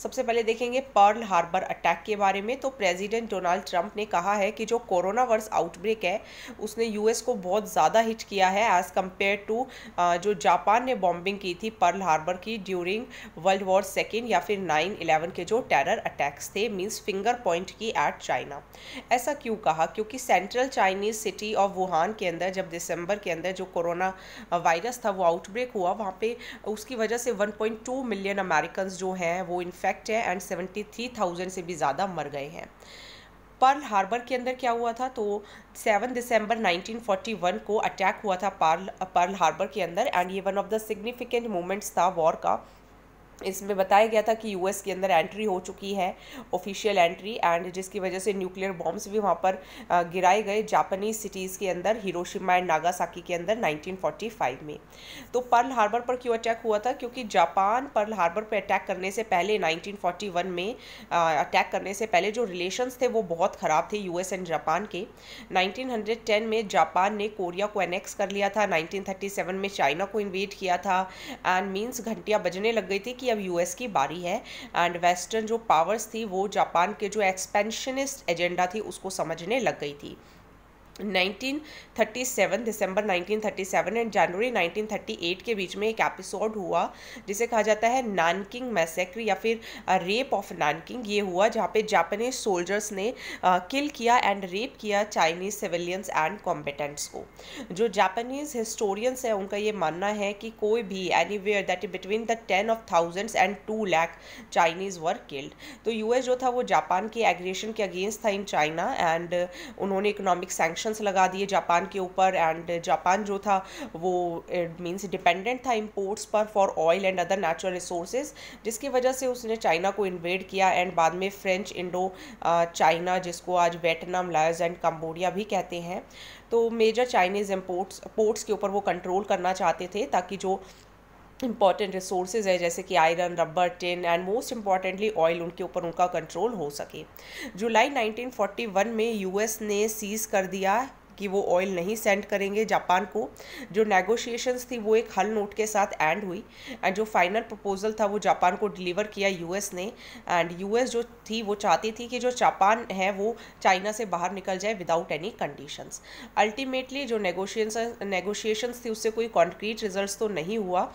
सबसे पहले देखेंगे पर्ल हार्बर अटैक के बारे में तो प्रेसिडेंट डोनाल्ड ट्रंप ने कहा है कि जो कोरोना वर्स आउटब्रेक है उसने यूएस को बहुत ज़्यादा हिट किया है एज़ कम्पेयर टू जो जापान ने बॉम्बिंग की थी पर्ल हार्बर की ड्यूरिंग वर्ल्ड वॉर सेकेंड या फिर नाइन इलेवन के जो टेरर अटैक्स थे मीन्स फिंगर पॉइंट की एट चाइना ऐसा क्यों कहा क्योंकि central Chinese city of Wuhan के अंदर जब दिसंबर के अंदर जो कोरोना वायरस था वो आउटब्रेक हुआ वहाँ पे उसकी वजह से वन मिलियन अमेरिकन जो हैं वो इन्फेक्ट इफेक्ट है एंड सेवेंटी थ्री थाउजेंड से भी ज़्यादा मर गए हैं पर्ल हार्बर के अंदर क्या हुआ था तो सेवन दिसंबर 1941 को अटैक हुआ था पर्ल पर्ल हार्बर के अंदर एंड ये one of the significant moments था वॉर का इसमें बताया गया था कि यूएस के अंदर एंट्री हो चुकी है ऑफिशियल एंट्री एंड जिसकी वजह से न्यूक्लियर बॉम्ब्स भी वहाँ पर गिराए गए जापानीज सिटीज़ के अंदर हिरोशिमा एंड नागासाकी के अंदर 1945 में तो पर्ल हार्बर पर क्यों अटैक हुआ था क्योंकि जापान पर्ल हार्बर पर अटैक करने से पहले 1941 में अटैक करने से पहले जो रिलेशन थे वो बहुत ख़राब थे यूएस एंड जापान के नाइनटीन में जापान ने कोरिया को एनेक्स कर लिया था नाइनटीन में चाइना को इन्वेट किया था एंड मीन्स घंटियाँ बजने लग गई थी कि अब यूएस की बारी है एंड वेस्टर्न जो पावर्स थी वो जापान के जो एक्सपेंशनिस्ट एजेंडा थी उसको समझने लग गई थी 1937 दिसंबर 1937 एंड जनवरी 1938 के बीच में एक एपिसोड हुआ जिसे कहा जाता है नानकिंग मैसेक्र या फिर रेप ऑफ नानकिंग ये हुआ जहाँ पे जापानीज सोल्जर्स ने किल किया एंड रेप किया चाइनीज सिविलियंस एंड कॉम्पिटेंट्स को जो जापानीज हिस्टोरियंस हैं उनका ये मानना है कि कोई भी anywhere that between the ten of thousands and two lakh Chinese were killed तो यूएस जो था वो जापान के एग्रेशन के अगेंस्ट था इन चाइना एंड उन्होंने इकोनॉमिक सेंक्शन सैंक्शंस लगा दिए जापान के ऊपर एंड जापान जो था वो मीन्स eh, डिपेंडेंट था इम्पोर्ट्स पर for oil and other natural resources जिसकी वजह से उसने चाइना को इन्वेड किया एंड बाद में फ्रेंच इंडो चाइना जिसको आज वेटनाम लायोस एंड कम्बोडिया भी कहते हैं तो मेजर चाइनीज़ इम्पोर्ट्स पोर्ट्स के ऊपर वो कंट्रोल करना चाहते थे ताकि जो इम्पॉर्टेंट रिसोर्सेज है जैसे कि iron rubber tin and most importantly oil उनके ऊपर उनका कंट्रोल हो सके जुलाई 1941 में यूएस ने सीज कर दिया कि वो ऑयल नहीं सेंड करेंगे जापान को जो नेगोशिएशंस थी वो एक हल नोट के साथ एंड हुई एंड जो फाइनल प्रपोजल था वो जापान को डिलीवर किया यूएस ने एंड यूएस जो थी वो चाहती थी कि जो जापान है वो चाइना से बाहर निकल जाए विदाउट एनी कंडीशंस अल्टीमेटली जो नेगोशिएशंस नेगोशिएशंस थी उससे कोई कॉन्क्रीट रिजल्ट तो नहीं हुआ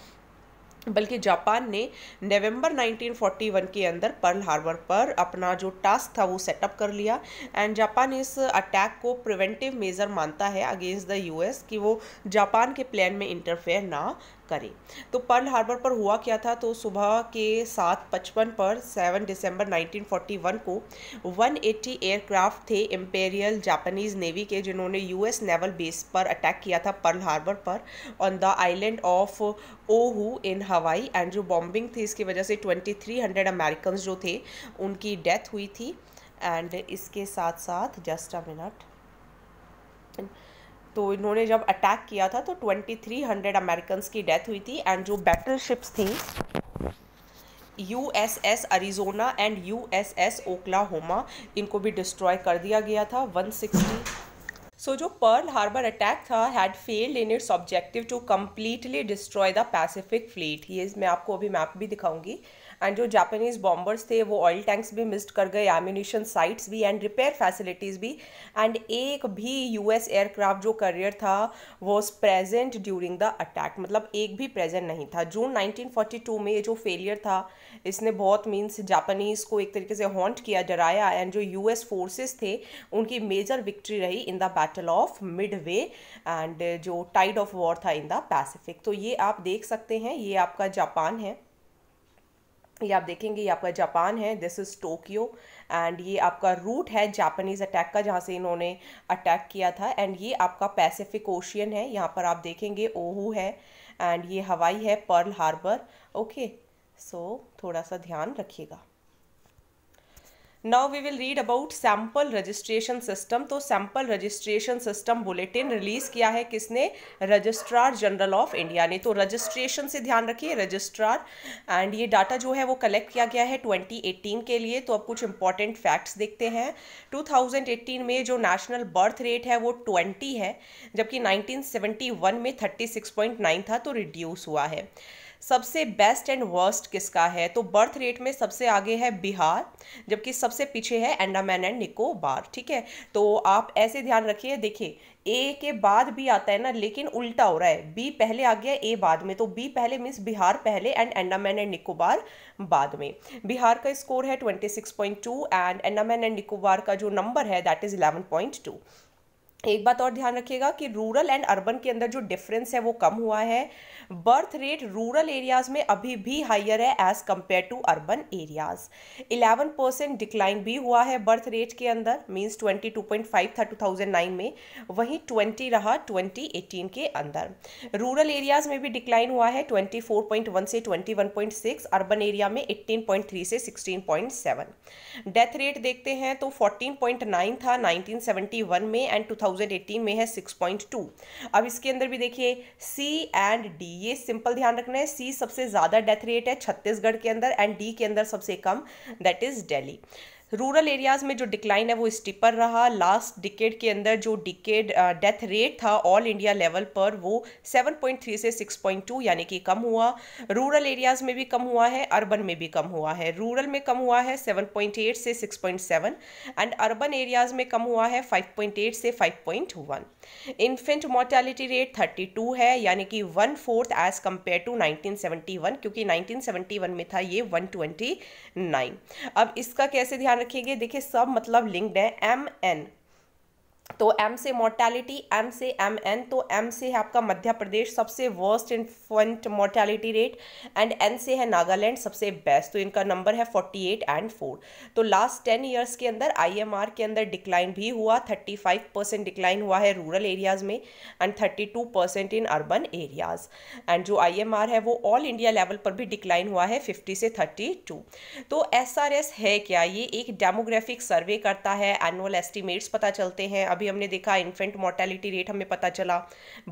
बल्कि जापान ने नवंबर 1941 के अंदर पर्ल हार्बर पर अपना जो टास्क था वो सेटअप कर लिया एंड जापान इस अटैक को प्रिवेंटिव मेज़र मानता है अगेंस्ट द यूएस कि वो जापान के प्लान में इंटरफेयर ना करें तो पर्ल हार्बर पर हुआ क्या था तो सुबह के सात पचपन पर सेवन दिसंबर 1941 को 180 एयरक्राफ्ट थे इम्पेरियल जापानीज़ नेवी के जिन्होंने यूएस नेवल बेस पर अटैक किया था पर्ल हार्बर पर on the island of Oahu in हवाई एंड जो बॉम्बिंग थी इसकी वजह से 2300 अमेरिकन जो थे उनकी डेथ हुई थी एंड इसके साथ साथ जस्ट अ मिनट तो इन्होंने जब अटैक किया था तो 2300 अमेरिकन की डेथ हुई थी एंड जो बैटल शिप्स थी U S S Arizona and U S S Oklahoma इनको भी डिस्ट्रॉय कर दिया गया था 160 सो जो पर्ल हार्बर अटैक था had failed in its objective to completely destroy the Pacific fleet ये मैं आपको अभी मैप भी दिखाऊंगी एंड जो जापानीज़ बॉम्बर्स थे वो ऑयल टैंक्स भी मिस्ड कर गए एम्यूनिशन साइट्स भी एंड रिपेयर फैसिलिटीज़ भी एंड एक भी एस एयरक्राफ्ट जो करियर था was present during the attack मतलब एक भी प्रेजेंट नहीं था जून 1942 में ये जो फेलियर था इसने बहुत मीन्स जापानीज़ को एक तरीके से हॉन्ट किया डराया एंड जो एस फोर्सेस थे उनकी मेजर विक्ट्री रही in the battle of Midway and जो टाइड ऑफ वॉर था इन द पैसिफिक तो ये आप देख सकते हैं ये आपका जापान है ये आप देखेंगे ये आपका जापान है दिस इज़ टोक्यो एंड ये आपका रूट है जापानीज़ अटैक का जहाँ से इन्होंने अटैक किया था एंड ये आपका पैसिफिक ओशियन है यहाँ पर आप देखेंगे ओहू है एंड ये हवाई है पर्ल हार्बर ओके सो थोड़ा सा ध्यान रखिएगा now we will read about sample registration system तो sample registration system bulletin release किया है किसने रजिस्ट्रार जनरल ऑफ इंडिया ने तो रजिस्ट्रेशन से ध्यान रखिए रजिस्ट्रार एंड ये डाटा जो है वो कलेक्ट किया गया है 2018 के लिए तो अब कुछ इंपॉर्टेंट फैक्ट्स देखते हैं 2018 में जो नेशनल बर्थ रेट है वो ट्वेंटी है जबकि 1971 में 36.9 था तो रिड्यूस हुआ है सबसे बेस्ट एंड वर्स्ट किसका है तो बर्थ रेट में सबसे आगे है बिहार जबकि सबसे पीछे है अंडमान एंड निकोबार ठीक है तो आप ऐसे ध्यान रखिए देखिए ए के बाद भी आता है ना लेकिन उल्टा हो रहा है बी पहले आ गया ए बाद में तो बी पहले मीन्स बिहार पहले एंड अंडमान एंड निकोबार बाद में बिहार का स्कोर है twenty six point two and Andaman and Nicobar का जो नंबर है that is eleven point two एक बात और ध्यान रखिएगा कि रूरल एंड अर्बन के अंदर जो डिफरेंस है वो कम हुआ है बर्थ रेट रूरल एरियाज़ में अभी भी हायर है as compare to urban areas 11 percent decline भी हुआ है बर्थ रेट के अंदर मींस 22.5 था 2009 में वहीं 20 रहा 2018 के अंदर रूरल एरियाज़ में भी डिक्लाइन हुआ है 24.1 से 21.6 अर्बन एरिया में 18.3 से 16.7 डेथ रेट देखते हैं तो 14.9 था 1971 में एंड 2000 2018 में है 6.2 अब इसके अंदर भी देखिए सी एंड डी ये सिंपल ध्यान रखना है सी सबसे ज़्यादा डेथ रेट है छत्तीसगढ़ के अंदर एंड डी के अंदर सबसे कम that is Delhi rural areas में जो डिक्लाइन है वो स्टिपर रहा लास्ट डिकेड के अंदर जो डिकेड डेथ रेट था ऑल इंडिया लेवल पर वो 7.3 से 6.2 यानी कि कम हुआ रूरल एरियाज़ में भी कम हुआ है अर्बन में भी कम हुआ है रूरल में कम हुआ है 7.8 से 6.7 एंड अर्बन एरियाज़ में कम हुआ है 5.8 से 5.1 इन्फेंट मोर्टेलिटी रेट 32 है यानी कि one fourth as compare to 1971 क्योंकि 1971 में था ये 129 अब इसका कैसे ध्यान रखिएगा देखिए सब मतलब लिंक्ड है एम एन तो एम से मोर्टैलिटी एम से एम एन तो एम से है आपका मध्य प्रदेश सबसे worst infant mortality rate and N से है नागालैंड सबसे बेस्ट तो इनका नंबर है फोर्टी एट एंड फोर तो लास्ट टेन ईयर्स के अंदर आईएमआर के अंदर डिक्लाइन भी हुआ थर्टी फाइव परसेंट डिक्लाइन हुआ है रूरल एरियाज़ में and thirty two percent in urban areas and जो आई एम आर है वो ऑल इंडिया लेवल पर भी डिक्लाइन हुआ है फिफ्टी से थर्टी टू तो एस आर एस है क्या ये एक डेमोग्राफिक सर्वे करता है एनुअल एस्टिमेट्स पता चलते हैं अभी हमने देखा इन्फेंट मोर्टेलिटी रेट हमें पता चला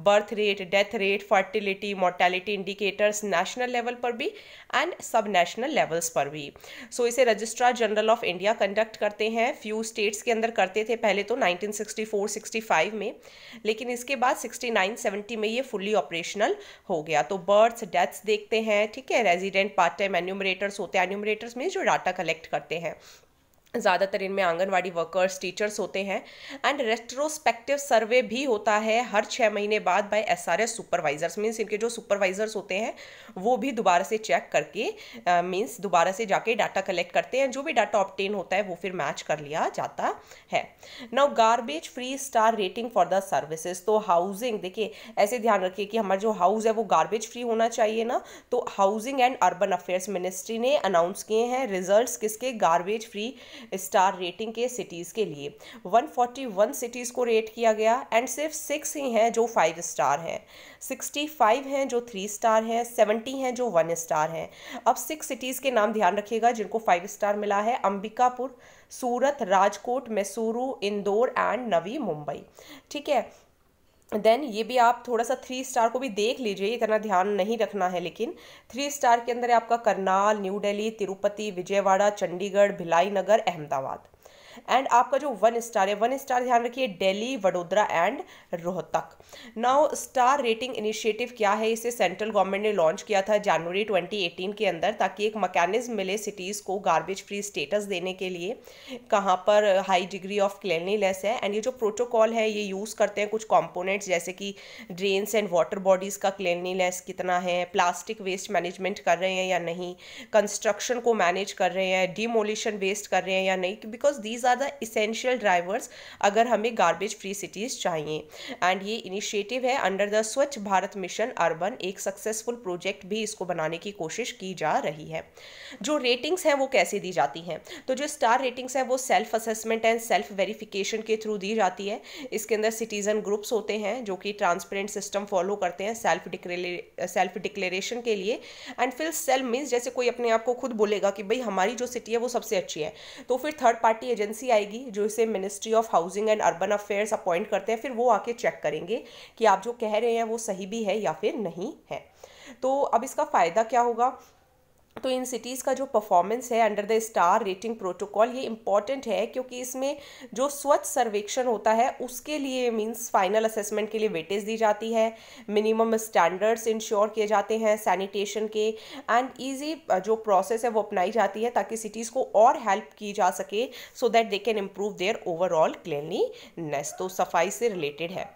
birth rate death rate fertility mortality indicators national level पर भी एंड सब नेशनल लेवल्स पर भी सो so, इसे registrar general of India conduct करते हैं फ्यू स्टेट्स के अंदर करते थे पहले तो 1964 65 में लेकिन इसके बाद 69 70 में ये फुल्ली ऑपरेशनल हो गया तो बर्थ्स डेथ्स देखते हैं ठीक है रेजिडेंट पार्ट टाइम एन्यूमरेटर्स होते हैं एन्यूमरेटर्स में जो डाटा कलेक्ट करते हैं ज़्यादातर इनमें आंगनवाड़ी वर्कर्स टीचर्स होते हैं एंड रेट्रोस्पेक्टिव सर्वे भी होता है हर छः महीने बाद by S R S supervisors means इनके जो सुपरवाइजर्स होते हैं वो भी दोबारा से चेक करके मीन्स uh, दोबारा से जाके डाटा कलेक्ट करते हैं जो भी डाटा ऑप्टेन होता है वो फिर मैच कर लिया जाता है now garbage free star rating for the services तो हाउसिंग देखिए ऐसे ध्यान रखिए कि हमारा जो हाउस है वो गार्बेज फ्री होना चाहिए ना तो housing and urban affairs ministry ने अनाउंस किए हैं रिजल्ट किसके गार्बेज फ्री स्टार रेटिंग के सिटीज़ के लिए 141 सिटीज़ को रेट किया गया एंड सिर्फ सिक्स ही हैं जो फाइव स्टार हैं 65 हैं जो थ्री स्टार हैं 70 हैं जो वन स्टार हैं अब सिक्स सिटीज़ के नाम ध्यान रखिएगा जिनको फाइव स्टार मिला है अंबिकापुर सूरत राजकोट मैसूरू इंदौर एंड नवी मुंबई ठीक है देन ये भी आप थोड़ा सा थ्री स्टार को भी देख लीजिए इतना ध्यान नहीं रखना है लेकिन थ्री स्टार के अंदर आपका करनाल न्यू दिल्ली तिरुपति विजयवाड़ा चंडीगढ़ भिलाई नगर अहमदाबाद एंड आपका जो वन स्टार है वन स्टार ध्यान रखिए Delhi Vadodara and Rohtak now star rating initiative क्या है इसे सेंट्रल गवर्नमेंट ने लॉन्च किया था जनवरी 2018 के अंदर ताकि एक मैकेनिज्म मिले सिटीज़ को गार्बेज फ्री स्टेटस देने के लिए कहाँ पर हाई डिग्री ऑफ क्लिनलीनेस है एंड ये जो प्रोटोकॉल है ये यूज़ करते हैं कुछ कॉम्पोनेंट्स जैसे कि ड्रेन्स एंड वाटर बॉडीज़ का क्लिनलीनेस कितना है प्लास्टिक वेस्ट मैनेजमेंट कर रहे हैं या नहीं कंस्ट्रक्शन को मैनेज कर रहे हैं डिमोलिशन वेस्ट कर रहे हैं या नहीं because these these are the essential drivers अगर हमें गार्बेज फ्री सिटीज़ चाहिए एंड ये इनिशिएटिव है under the Swachh Bharat mission urban एक सक्सेसफुल प्रोजेक्ट भी इसको बनाने की कोशिश की जा रही है जो रेटिंग्स हैं वो कैसे दी जाती हैं तो जो स्टार रेटिंग्स हैं वो self assessment and self verification के थ्रू दी जाती है इसके अंदर सिटीज़न ग्रुप्स होते हैं जो कि ट्रांसपेरेंट सिस्टम फॉलो करते हैं सेल्फ सेल्फ डिक्लेरेशन के लिए एंड फिर सेल्फ मीन्स जैसे कोई अपने आप को खुद बोलेगा कि भाई हमारी जो सिटी है वो सबसे अच्छी है तो फिर थर्ड पार्टी एजेंसी एजेंसी आएगी जो इसे ministry of housing and urban affairs appoint करते हैं फिर वो आके चेक करेंगे कि आप जो कह रहे हैं वो सही भी है या फिर नहीं है तो अब इसका फ़ायदा क्या होगा तो इन सिटीज़ का जो परफॉर्मेंस है under the star rating protocol ये इंपॉर्टेंट है क्योंकि इसमें जो स्वच्छ सर्वेक्षण होता है उसके लिए मींस फाइनल असेसमेंट के लिए वेटेज दी जाती है मिनिमम स्टैंडर्ड्स इंश्योर किए जाते हैं सैनिटेशन के एंड ईजी जो प्रोसेस है वो अपनाई जाती है ताकि सिटीज़ को और हेल्प की जा सके so that they can improve their overall cleanliness तो सफाई से रिलेटेड है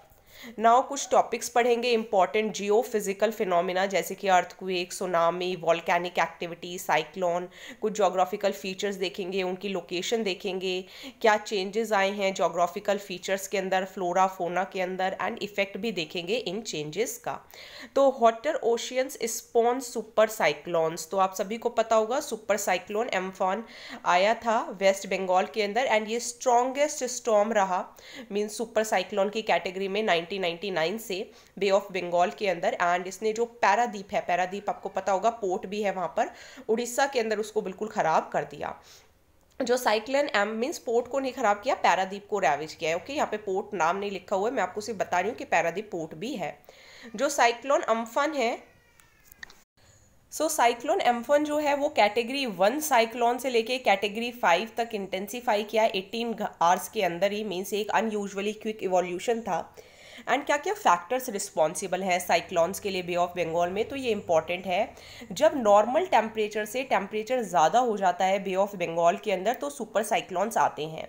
नाउ कुछ टॉपिक्स पढ़ेंगे इंपॉर्टेंट जियो फिजिकल फिनोमिना जैसे कि earthquake tsunami volcanic activity cyclone कुछ जोग्राफिकल फीचर्स देखेंगे उनकी लोकेशन देखेंगे क्या चेंजेस आए हैं जोग्राफिकल फीचर्स के अंदर फ्लोरा फोना के अंदर एंड इफेक्ट भी देखेंगे इन चेंजेस का तो hotter oceans spawn super cyclones तो आप सभी को पता होगा सुपर साइक्लोन एम्फॉन आया था वेस्ट बंगाल के अंदर एंड ये स्ट्रॉन्गेस्ट स्टॉम रहा मीन सुपर साइक्लोन की कैटेगरी में नाइनटीन 1899 से बे ऑफ बंगाल के अंदर एंड इसने जो पैरादीप है पैरादीप आपको पता होगा पोर्ट भी है वहाँ पर उड़ीसा के अंदर उसको बिल्कुल ख़राब कर दिया जो साइक्लन एम मीन्स पोर्ट को नहीं खराब किया पैरादीप को रैविज किया है ओके यहाँ पे पोर्ट नाम नहीं लिखा हुआ है मैं आपको सिर्फ बता रही हूँ कि पैरादीप पोर्ट भी है जो साइक्लोन अम्फन है सो साइक्लोन एम्फन जो है वो कैटेगरी वन साइक्लोन से लेके कैटेगरी फाइव तक इंटेंसीफाई किया 18 आवर्स के अंदर ही मीन्स एक अनयूजअली क्विक इवोल्यूशन था एंड क्या क्या फैक्टर्स रिस्पॉन्सिबल हैं साइक्लॉन्स के लिए बे ऑफ बंगाल में तो ये इंपॉर्टेंट है जब नॉर्मल टेम्परेचर से टेम्परेचर ज़्यादा हो जाता है बे ऑफ बंगाल के अंदर तो सुपर साइक्लॉन्स आते हैं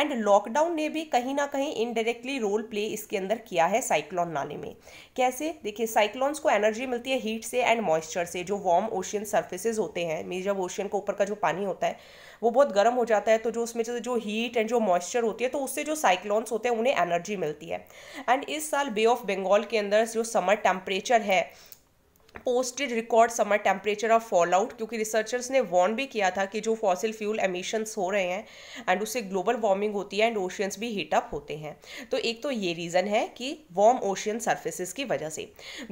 एंड लॉकडाउन ने भी कहीं ना कहीं इनडायरेक्टली रोल प्ले इसके अंदर किया है साइक्लॉन नाले में कैसे देखिए साइक्लॉन्स को एनर्जी मिलती है हीट से एंड मॉइस्चर से जो वार्म ओशियन सर्फेसेज होते हैं जब ओशियन के ऊपर का जो पानी होता है वो बहुत गर्म हो जाता है तो जो उसमें जो हीट एंड जो मॉइस्चर होती है तो उससे जो साइक्लोन्स होते हैं उन्हें एनर्जी मिलती है एंड इस साल बे ऑफ बंगाल के अंदर जो समर टेम्परेचर है posted record summer temperature of fall out क्योंकि रिसर्चर्स ने वॉर्न भी किया था कि जो फॉसिल फ्यूल एमिशंस हो रहे हैं एंड उससे ग्लोबल वार्मिंग होती है एंड ओशियंस भी अप होते हैं तो एक तो ये रीज़न है कि वार्म ओशियन सर्फेसिस की वजह से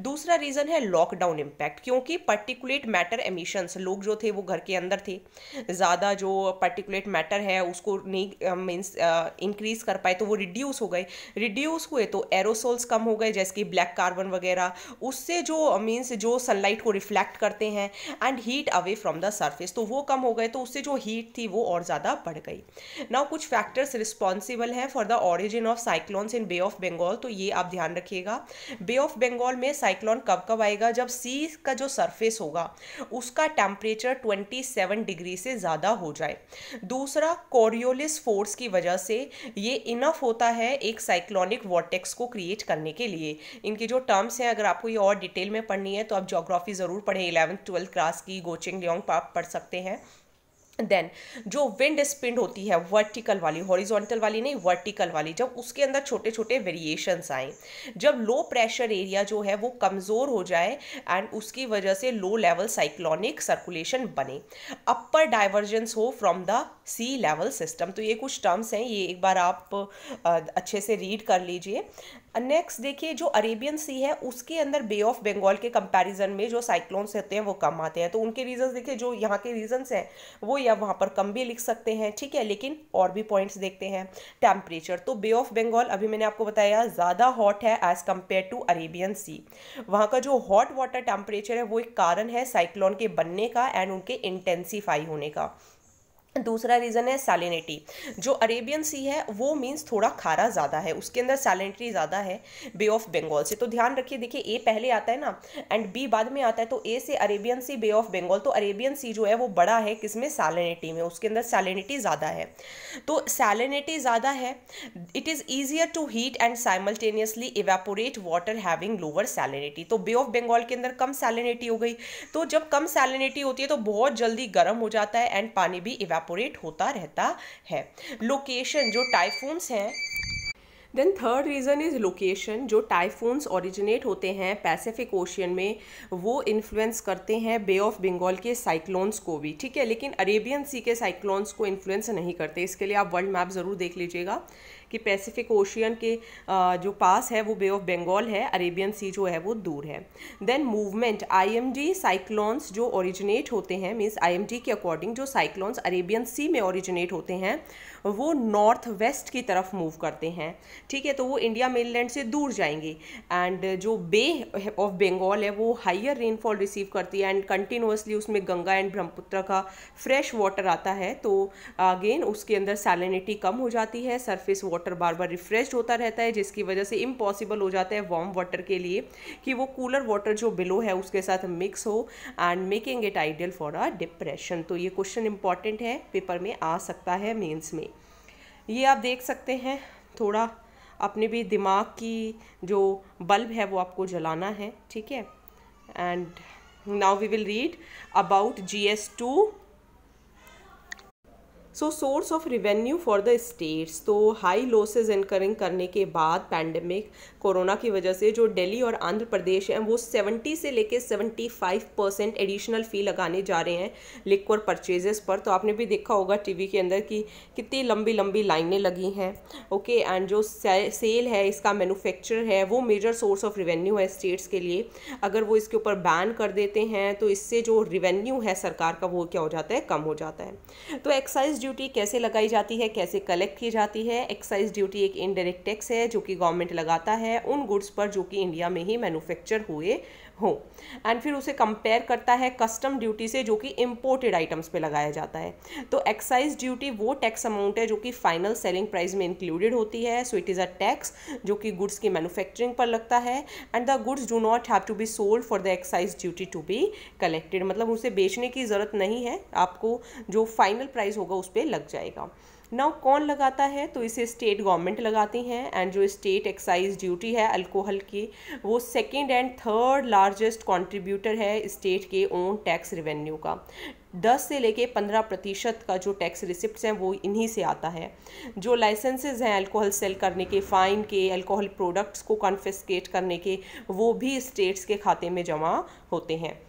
दूसरा रीज़न है लॉकडाउन इम्पैक्ट क्योंकि पर्टिकुलेट मैटर एमिशंस लोग जो थे वो घर के अंदर थे ज़्यादा जो पर्टिकुलेट मैटर है उसको नहीं मीन्स इंक्रीज़ कर पाए तो वो रिड्यूस हो गए रिड्यूस हुए तो एरोसोल्स कम हो गए जैसे कि ब्लैक कार्बन वगैरह उससे जो मीन्स जो सनलाइट को रिफ्लेक्ट करते हैं and heat away from the surface तो वो कम हो गए तो उससे जो हीट थी वो और ज़्यादा बढ़ गई नाउ कुछ फैक्टर्स रिस्पॉन्सिबल हैं for the origin of cyclones in bay of Bengal तो ये आप ध्यान रखिएगा बे ऑफ बंगाल में साइक्लोन कब कब आएगा जब सी का जो सरफेस होगा उसका टेम्परेचर 27 डिग्री से ज़्यादा हो जाए दूसरा कोरियोलिस फोर्स की वजह से ये इनफ होता है एक साइक्लोनिक वॉटेक्स को क्रिएट करने के लिए इनकी जो टर्म्स हैं अगर आपको ये और डिटेल में पढ़नी है तो आप जोग्राफ़ी ज़रूर पढ़ें इलेवंथ ट्वेल्थ क्लास की गोचिंग लियोंग आप पढ़ सकते हैं देन जो विंड स्पिंड होती है वर्टिकल वाली हॉरिजॉन्टल वाली नहीं वर्टिकल वाली जब उसके अंदर छोटे छोटे वेरिएशंस आए जब लो प्रेशर एरिया जो है वो कमज़ोर हो जाए एंड उसकी वजह से लो लेवल साइक्लोनिक सर्कुलेशन बने अपर डाइवर्जेंस हो from the sea level system तो ये कुछ टर्म्स हैं ये एक बार आप अच्छे से रीड कर लीजिए नेक्स्ट देखिए जो अरेबियन सी है उसके अंदर बे ऑफ बंगाल के कंपैरिजन में जो साइक्लोन्स होते हैं वो कम आते हैं तो उनके रीजंस देखिए जो यहाँ के रीजंस हैं वो या वहाँ पर कम भी लिख सकते हैं ठीक है लेकिन और भी पॉइंट्स देखते हैं टेम्परेचर तो बे ऑफ बंगाल अभी मैंने आपको बताया ज़्यादा हॉट है as compare to Arabian Sea वहाँ का जो हॉट वाटर टेम्परेचर है वो एक कारण है साइक्लोन के बनने का एंड उनके इंटेंसीफाई होने का दूसरा रीज़न है सैलिनिटी जो अरेबियन सी है वो मीन्स थोड़ा खारा ज़्यादा है उसके अंदर सैलिनिटी ज़्यादा है बे ऑफ बंगाल से तो ध्यान रखिए देखिए ए पहले आता है ना एंड बी बाद में आता है तो ए से Arabian Sea Bay of Bengal तो अरेबियन सी जो है वो बड़ा है किस में सैलिनिटी में उसके अंदर सैलिनिटी ज़्यादा है तो सैलिनिटी ज़्यादा है it is easier to heat and simultaneously evaporate water having lower salinity तो बे ऑफ बंगाल के अंदर कम सैलिनिटी हो गई तो जब कम सैलिनिटी होती है तो बहुत जल्दी गर्म हो जाता है एंड पानी भी इवेप इवेपोरेट होता रहता है लोकेशन जो टाइफून्स हैं then third reason is location जो टाइफून्स ऑरिजिनेट होते हैं पैसिफिक ओशियन में वो इन्फ्लुएंस करते हैं बे ऑफ बंगाल के साइक्लोन्स को भी ठीक है लेकिन अरेबियन सी के साइक्लोन्स को इन्फ्लुएंस नहीं करते इसके लिए आप वर्ल्ड मैप ज़रूर देख लीजिएगा कि पैसिफिक ओशियन के जो पास है वो बे ऑफ बंगाल है अरेबियन सी जो है वो दूर है देन मूवमेंट आईएमजी साइक्लोन्स जो ओरिजिनेट होते हैं मीन्स आईएमजी के अकॉर्डिंग जो साइक्लोन्स अरेबियन सी में ओरिजिनेट होते हैं वो नॉर्थ वेस्ट की तरफ मूव करते हैं ठीक है तो वो इंडिया मेनलैंड से दूर जाएंगे एंड जो बे ऑफ बंगाल है वो हाइयर रेनफॉल रिसीव करती है एंड कंटिन्यूसली उसमें गंगा एंड ब्रह्मपुत्र का फ्रेश वाटर आता है तो अगेन उसके अंदर सैलिनिटी कम हो जाती है सरफेस वाटर वाटर बार बार रिफ्रेश होता रहता है जिसकी वजह से इम्पॉसिबल हो जाता है वार्म वाटर के लिए कि वो कूलर वाटर जो बिलो है उसके साथ मिक्स हो and making it ideal for a depression तो ये क्वेश्चन इंपॉर्टेंट है पेपर में आ सकता है मेन्स में ये आप देख सकते हैं थोड़ा अपने भी दिमाग की जो बल्ब है वो आपको जलाना है ठीक है and now we will read about G S two so source of revenue for the states तो हाई लॉसेज इनकरिंग करने के बाद पैंडमिक कोरोना की वजह से जो दिल्ली और आंध्र प्रदेश हैं वो 70 से लेके 75 परसेंट एडिशनल फ़ी लगाने जा रहे हैं लिक्वर परचेजेस पर तो आपने भी देखा होगा टीवी के अंदर कि कितनी लंबी लंबी लाइनें लगी हैं ओके एंड जो सेल है इसका मैनुफैक्चर है वो मेजर सोर्स ऑफ रिवेन्यू है स्टेट्स के लिए अगर वो इसके ऊपर बैन कर देते हैं तो इससे जो रिवेन्यू है सरकार का वो क्या हो जाता है कम हो जाता है तो एक्साइज ड्यूटी कैसे लगाई जाती है कैसे कलेक्ट की जाती है एक्साइज ड्यूटी एक इनडायरेक्ट टैक्स है जो कि गवर्नमेंट लगाता है उन गुड्स पर जो कि इंडिया में ही मैन्युफैक्चर हुए हो एंड फिर उसे कंपेयर करता है कस्टम ड्यूटी से जो कि इम्पोर्टेड आइटम्स पे लगाया जाता है तो एक्साइज ड्यूटी वो टैक्स अमाउंट है जो कि फाइनल सेलिंग प्राइस में इंक्लूडेड होती है so it is a tax जो कि गुड्स की मैन्युफैक्चरिंग पर लगता है and the goods do not have to be sold for the excise duty to be collected मतलब उसे बेचने की ज़रूरत नहीं है आपको जो फाइनल प्राइस होगा उस पर लग जाएगा नाउ कौन लगाता है तो इसे स्टेट गवर्नमेंट लगाती हैं एंड जो स्टेट एक्साइज ड्यूटी है अल्कोहल की वो second and third largest contributor है स्टेट के ओन टैक्स रिवेन्यू का दस से लेके पंद्रह प्रतिशत का जो टैक्स रिसिप्ट हैं वो इन्हीं से आता है जो लाइसेंसेज हैं अल्कोहल सेल करने के फ़ाइन के अल्कोहल प्रोडक्ट्स को कॉन्फिस्केट करने के वो भी स्टेट्स के खाते में जमा होते हैं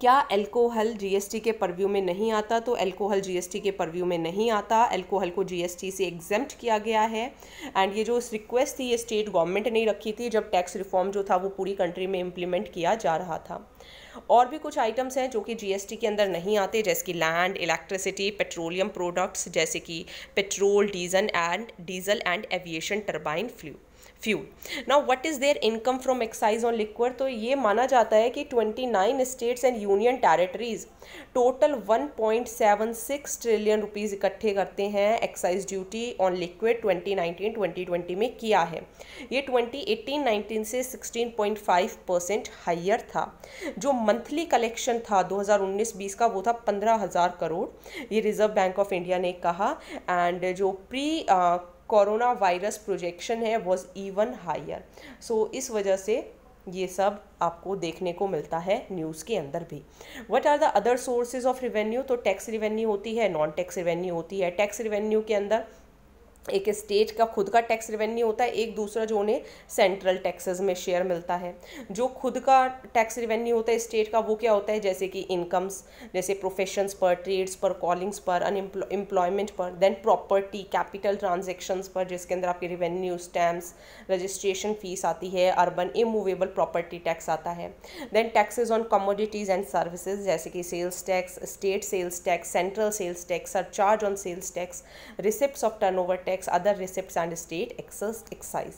क्या एल्कोहल जीएसटी के परव्यू में नहीं आता तो एल्कोहल जीएसटी के परव्यू में नहीं आता एल्कोहल को जीएसटी से एग्जेम्प्ट किया गया है एंड ये जो रिक्वेस्ट थी ये स्टेट गवर्नमेंट ने रखी थी जब टैक्स रिफॉर्म जो था वो पूरी कंट्री में इम्प्लीमेंट किया जा रहा था और भी कुछ आइटम्स हैं जो कि जीएसटी के अंदर नहीं आते जैसे कि लैंड इलेक्ट्रिसिटी पेट्रोलियम प्रोडक्ट्स जैसे कि petrol diesel and diesel and aviation turbine flu fuel now what is their income from excise on liquor तो ये माना जाता है कि 29 states and union territories total 1.76 trillion rupees इकट्ठे करते हैं एक्साइज ड्यूटी ऑन लिक्विड 2019 2020 में किया है ये 2018 19 से 16.5 परसेंट हाइयर था जो मंथली कलेक्शन था 2019-20 का वो था पंद्रह हज़ार करोड़ ये रिज़र्व बैंक ऑफ इंडिया ने कहा एंड जो pre uh, corona virus projection है वॉज इवन हायर सो इस वजह से ये सब आपको देखने को मिलता है न्यूज़ के अंदर भी what are the other sources of revenue तो टैक्स रिवेन्यू होती है नॉन टैक्स रिवेन्यू होती है टैक्स रिवेन्यू के अंदर एक स्टेट का खुद का टैक्स रेवेन्यू होता है एक दूसरा जो उन्हें सेंट्रल टैक्सेस में शेयर मिलता है जो खुद का टैक्स रेवेन्यू होता है स्टेट का वो क्या होता है जैसे कि इनकम्स जैसे प्रोफेशंस पर ट्रेड्स पर कॉलिंग्स पर अनएम्प्लॉयमेंट पर देन प्रॉपर्टी कैपिटल ट्रांजेक्शन्स पर जिसके अंदर आपके रेवेन्यू स्टैम्प्स रजिस्ट्रेशन फीस आती है अर्बन इमूवेबल प्रॉपर्टी टैक्स आता है then taxes on commodities and services जैसे कि sales tax state sales tax central sales tax surcharge on sales tax receipt of turnover tax tax other receipt and state excess excise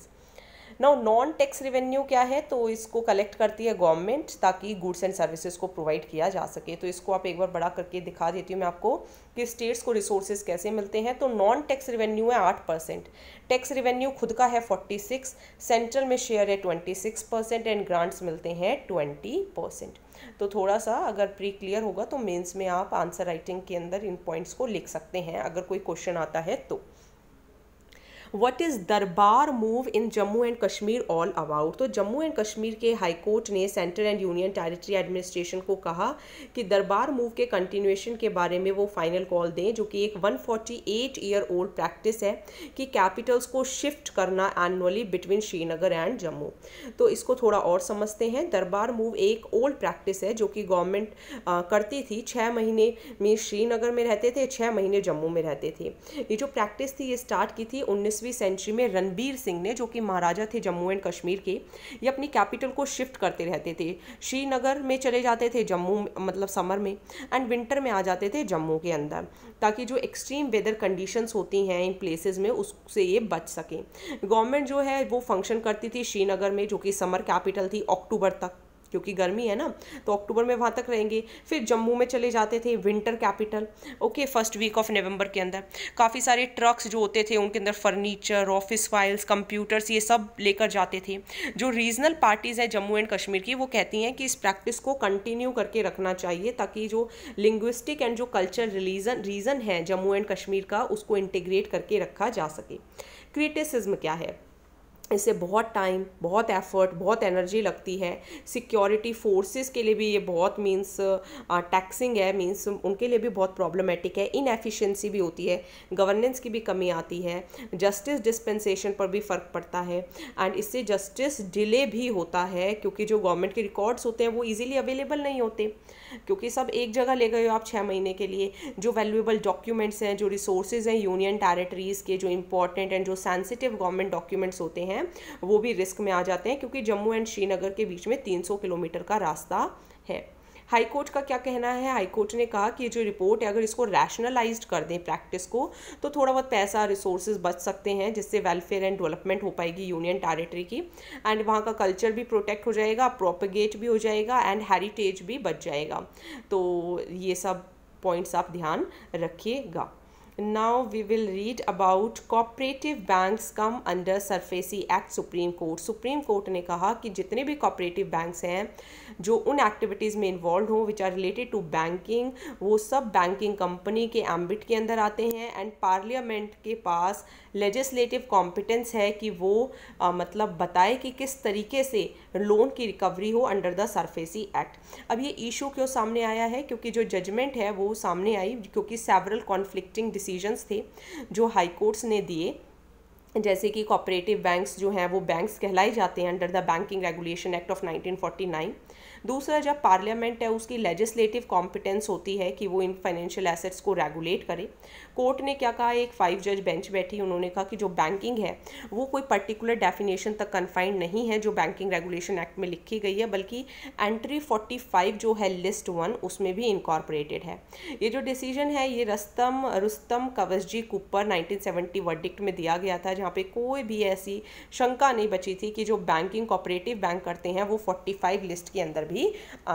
now non tax revenue क्या है तो इसको कलेक्ट करती है गवर्नमेंट ताकि गुड्स एंड सर्विसेज को प्रोवाइड किया जा सके तो इसको आप एक बार बड़ा करके दिखा देती हूँ मैं आपको कि स्टेट्स को रिसोर्सेज कैसे मिलते हैं तो नॉन टैक्स रिवेन्यू है आठ परसेंट टैक्स रिवेन्यू खुद का है फोर्टी सिक्स सेंट्रल में शेयर है twenty six percent and grants मिलते हैं ट्वेंटी परसेंट तो थोड़ा सा अगर प्री क्लियर होगा तो मेन्स में आप आंसर राइटिंग के अंदर इन पॉइंट्स को लिख सकते हैं अगर कोई क्वेश्चन आता है तो what is Darbar move in Jammu and Kashmir all about तो जम्मू एंड कश्मीर के हाईकोर्ट ने centre and union territory administration को कहा कि दरबार मूव के कंटिन्यूएशन के बारे में वो फाइनल कॉल दें जो कि एक 148 ईयर ओल्ड प्रैक्टिस है कि कैपिटल्स को शिफ्ट करना annually between Srinagar and Jammu तो इसको थोड़ा और समझते हैं दरबार मूव एक ओल्ड प्रैक्टिस है जो कि गवर्नमेंट करती थी छः महीने में श्रीनगर में रहते थे छः महीने जम्मू में रहते थे ये जो प्रैक्टिस थी ये स्टार्ट की थी उन्नीस उन्नीसवीं सेंचुरी में रणबीर सिंह ने जो कि महाराजा थे जम्मू एंड कश्मीर के ये अपनी कैपिटल को शिफ्ट करते रहते थे श्रीनगर में चले जाते थे जम्मू मतलब समर में एंड विंटर में आ जाते थे जम्मू के अंदर ताकि जो एक्सट्रीम वेदर कंडीशंस होती हैं इन प्लेसेस में उससे ये बच सकें गवर्नमेंट जो है वो फंक्शन करती थी श्रीनगर में जो कि समर कैपिटल थी अक्टूबर तक क्योंकि गर्मी है ना तो अक्टूबर में वहाँ तक रहेंगे फिर जम्मू में चले जाते थे winter capital okay first week of November के अंदर काफ़ी सारे ट्रक्स जो होते थे उनके अंदर फर्नीचर ऑफिस फाइल्स कंप्यूटर्स ये सब लेकर जाते थे जो रीजनल पार्टीज़ हैं जम्मू एंड कश्मीर की वो कहती हैं कि इस प्रैक्टिस को कंटिन्यू करके रखना चाहिए ताकि जो लिंग्विस्टिक एंड जो कल्चर रिलीजन रीज़न है जम्मू एंड कश्मीर का उसको इंटीग्रेट करके रखा जा सके क्रिटिसिज्म क्या है इससे बहुत टाइम बहुत एफ़र्ट बहुत एनर्जी लगती है सिक्योरिटी फोर्सेस के लिए भी ये बहुत मीन्स टैक्सिंग uh, है मीन्स उनके लिए भी बहुत प्रॉब्लमेटिक है इनएफिशिएंसी भी होती है गवर्नेंस की भी कमी आती है जस्टिस डिस्पेंसेशन पर भी फ़र्क पड़ता है एंड इससे जस्टिस डिले भी होता है क्योंकि जो गवर्नमेंट के रिकॉर्ड्स होते हैं वो ईजिली अवेलेबल नहीं होते क्योंकि सब एक जगह ले गए हो आप छः महीने के लिए जो वैल्यूएबल डॉक्यूमेंट्स हैं जो रिसोर्सेज हैं यूनियन टेरेटरीज़ के जो इंपॉर्टेंट एंड जो सेंसिटिव गवर्नमेंट डॉक्यूमेंट्स होते हैं वो भी रिस्क में आ जाते हैं क्योंकि जम्मू एंड श्रीनगर के बीच में तीन किलोमीटर का रास्ता है हाईकोर्ट का क्या कहना है हाईकोर्ट ने कहा कि ये जो रिपोर्ट है अगर इसको रैशनलाइज कर दें प्रैक्टिस को तो थोड़ा बहुत पैसा रिसोर्सेज बच सकते हैं जिससे वेलफेयर एंड डेवलपमेंट हो पाएगी यूनियन टेरेटरी की एंड वहाँ का कल्चर भी प्रोटेक्ट हो जाएगा प्रोपगेट भी हो जाएगा एंड हेरिटेज भी बच जाएगा तो ये सब पॉइंट्स आप ध्यान रखिएगा now we will read about cooperative banks come under SARFAESI act Supreme Court Supreme Court ने कहा कि जितने भी कोऑपरेटिव बैंक्स हैं जो उन एक्टिविटीज़ में इन्वॉल्व हों which are related to banking वो सब बैंकिंग कंपनी के एम्बिट के अंदर आते हैं एंड पार्लियामेंट के पास लेजिस्लेटिव कॉम्पिटेंस है कि वो आ, मतलब बताए कि किस तरीके से लोन की रिकवरी हो अंडर द सरफेसी एक्ट अब ये इशू क्यों सामने आया है क्योंकि जो जजमेंट है वो सामने आई क्योंकि सेवरल कॉन्फ्लिक्टिंग डिसीजन डिसीजंस थे जो हाई कोर्ट्स ने दिए जैसे कि कॉपरेटिव बैंक्स जो हैं वो बैंक्स कहलाए जाते हैं under the banking regulation act of 1949 दूसरा जब पार्लियामेंट है उसकी लेजिस्लेटिव कॉम्पिटेंस होती है कि वो इन फाइनेंशियल एसेट्स को रेगुलेट करे कोर्ट ने क्या कहा एक फाइव जज बेंच बैठी उन्होंने कहा कि जो बैंकिंग है वो कोई पर्टिकुलर डेफिनेशन तक कन्फाइंड नहीं है जो बैंकिंग रेगुलेशन एक्ट में लिखी गई है बल्कि एंट्री फोर्टी फाइव जो है लिस्ट वन उसमें भी इनकॉर्पोरेटेड है ये जो डिसीजन है ये रस्तम रुस्तम कवसजी कुपर नाइनटीन सेवेंटी में दिया गया था जहाँ पे कोई भी ऐसी शंका नहीं बची थी कि जो बैंकिंग कॉपरेटिव बैंक करते हैं वो 45 लिस्ट के अंदर भी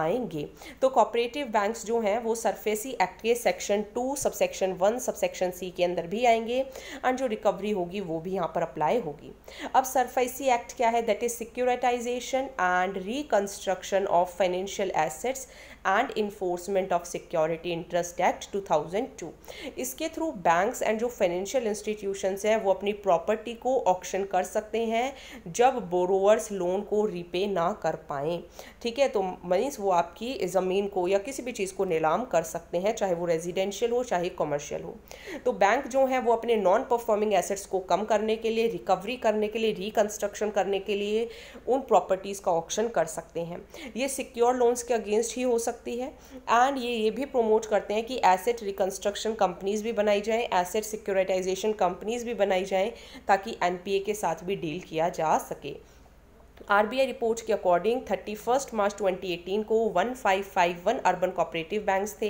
आएंगे तो कॉपरेटिव बैंक्स जो हैं वो सरफेसी एक्ट e के section two subsection one subsection C के अंदर भी आएंगे एंड जो रिकवरी होगी वो भी यहाँ पर अप्लाई होगी अब सरफेसी एक्ट e क्या है that is securitisation and reconstruction of financial assets and enforcement of security interest act 2002 इसके थ्रू बैंक्स एंड जो फाइनेंशियल इंस्टीट्यूशंस हैं वो अपनी प्रॉपर्टी को ऑक्शन कर सकते हैं जब बोरोवर्स लोन को रीपे ना कर पाएँ ठीक है तो मीन्स वो आपकी ज़मीन को या किसी भी चीज़ को नीलाम कर सकते हैं चाहे वो रेजिडेंशियल हो चाहे कॉमर्शियल हो तो बैंक जो है वो अपने नॉन परफॉर्मिंग एसेट्स को कम करने के लिए रिकवरी करने के लिए रिकन्स्ट्रक्शन करने के लिए उन प्रॉपर्टीज़ का ऑक्शन कर सकते हैं ये सिक्योर लोन्स के अगेंस्ट ही हो सकते सकती है एंड ये ये भी प्रोमोट करते हैं कि एसेट रिकन्स्ट्रक्शन कंपनीज भी बनाई जाएं एसेट सिक्योरिटाइजेशन कंपनीज भी बनाई जाएं ताकि एनपीए के साथ भी डील किया जा सके आरबीआई रिपोर्ट के अकॉर्डिंग थर्टी फर्स्ट मार्च 2018 को 1551 अर्बन कॉपरेटिव बैंक्स थे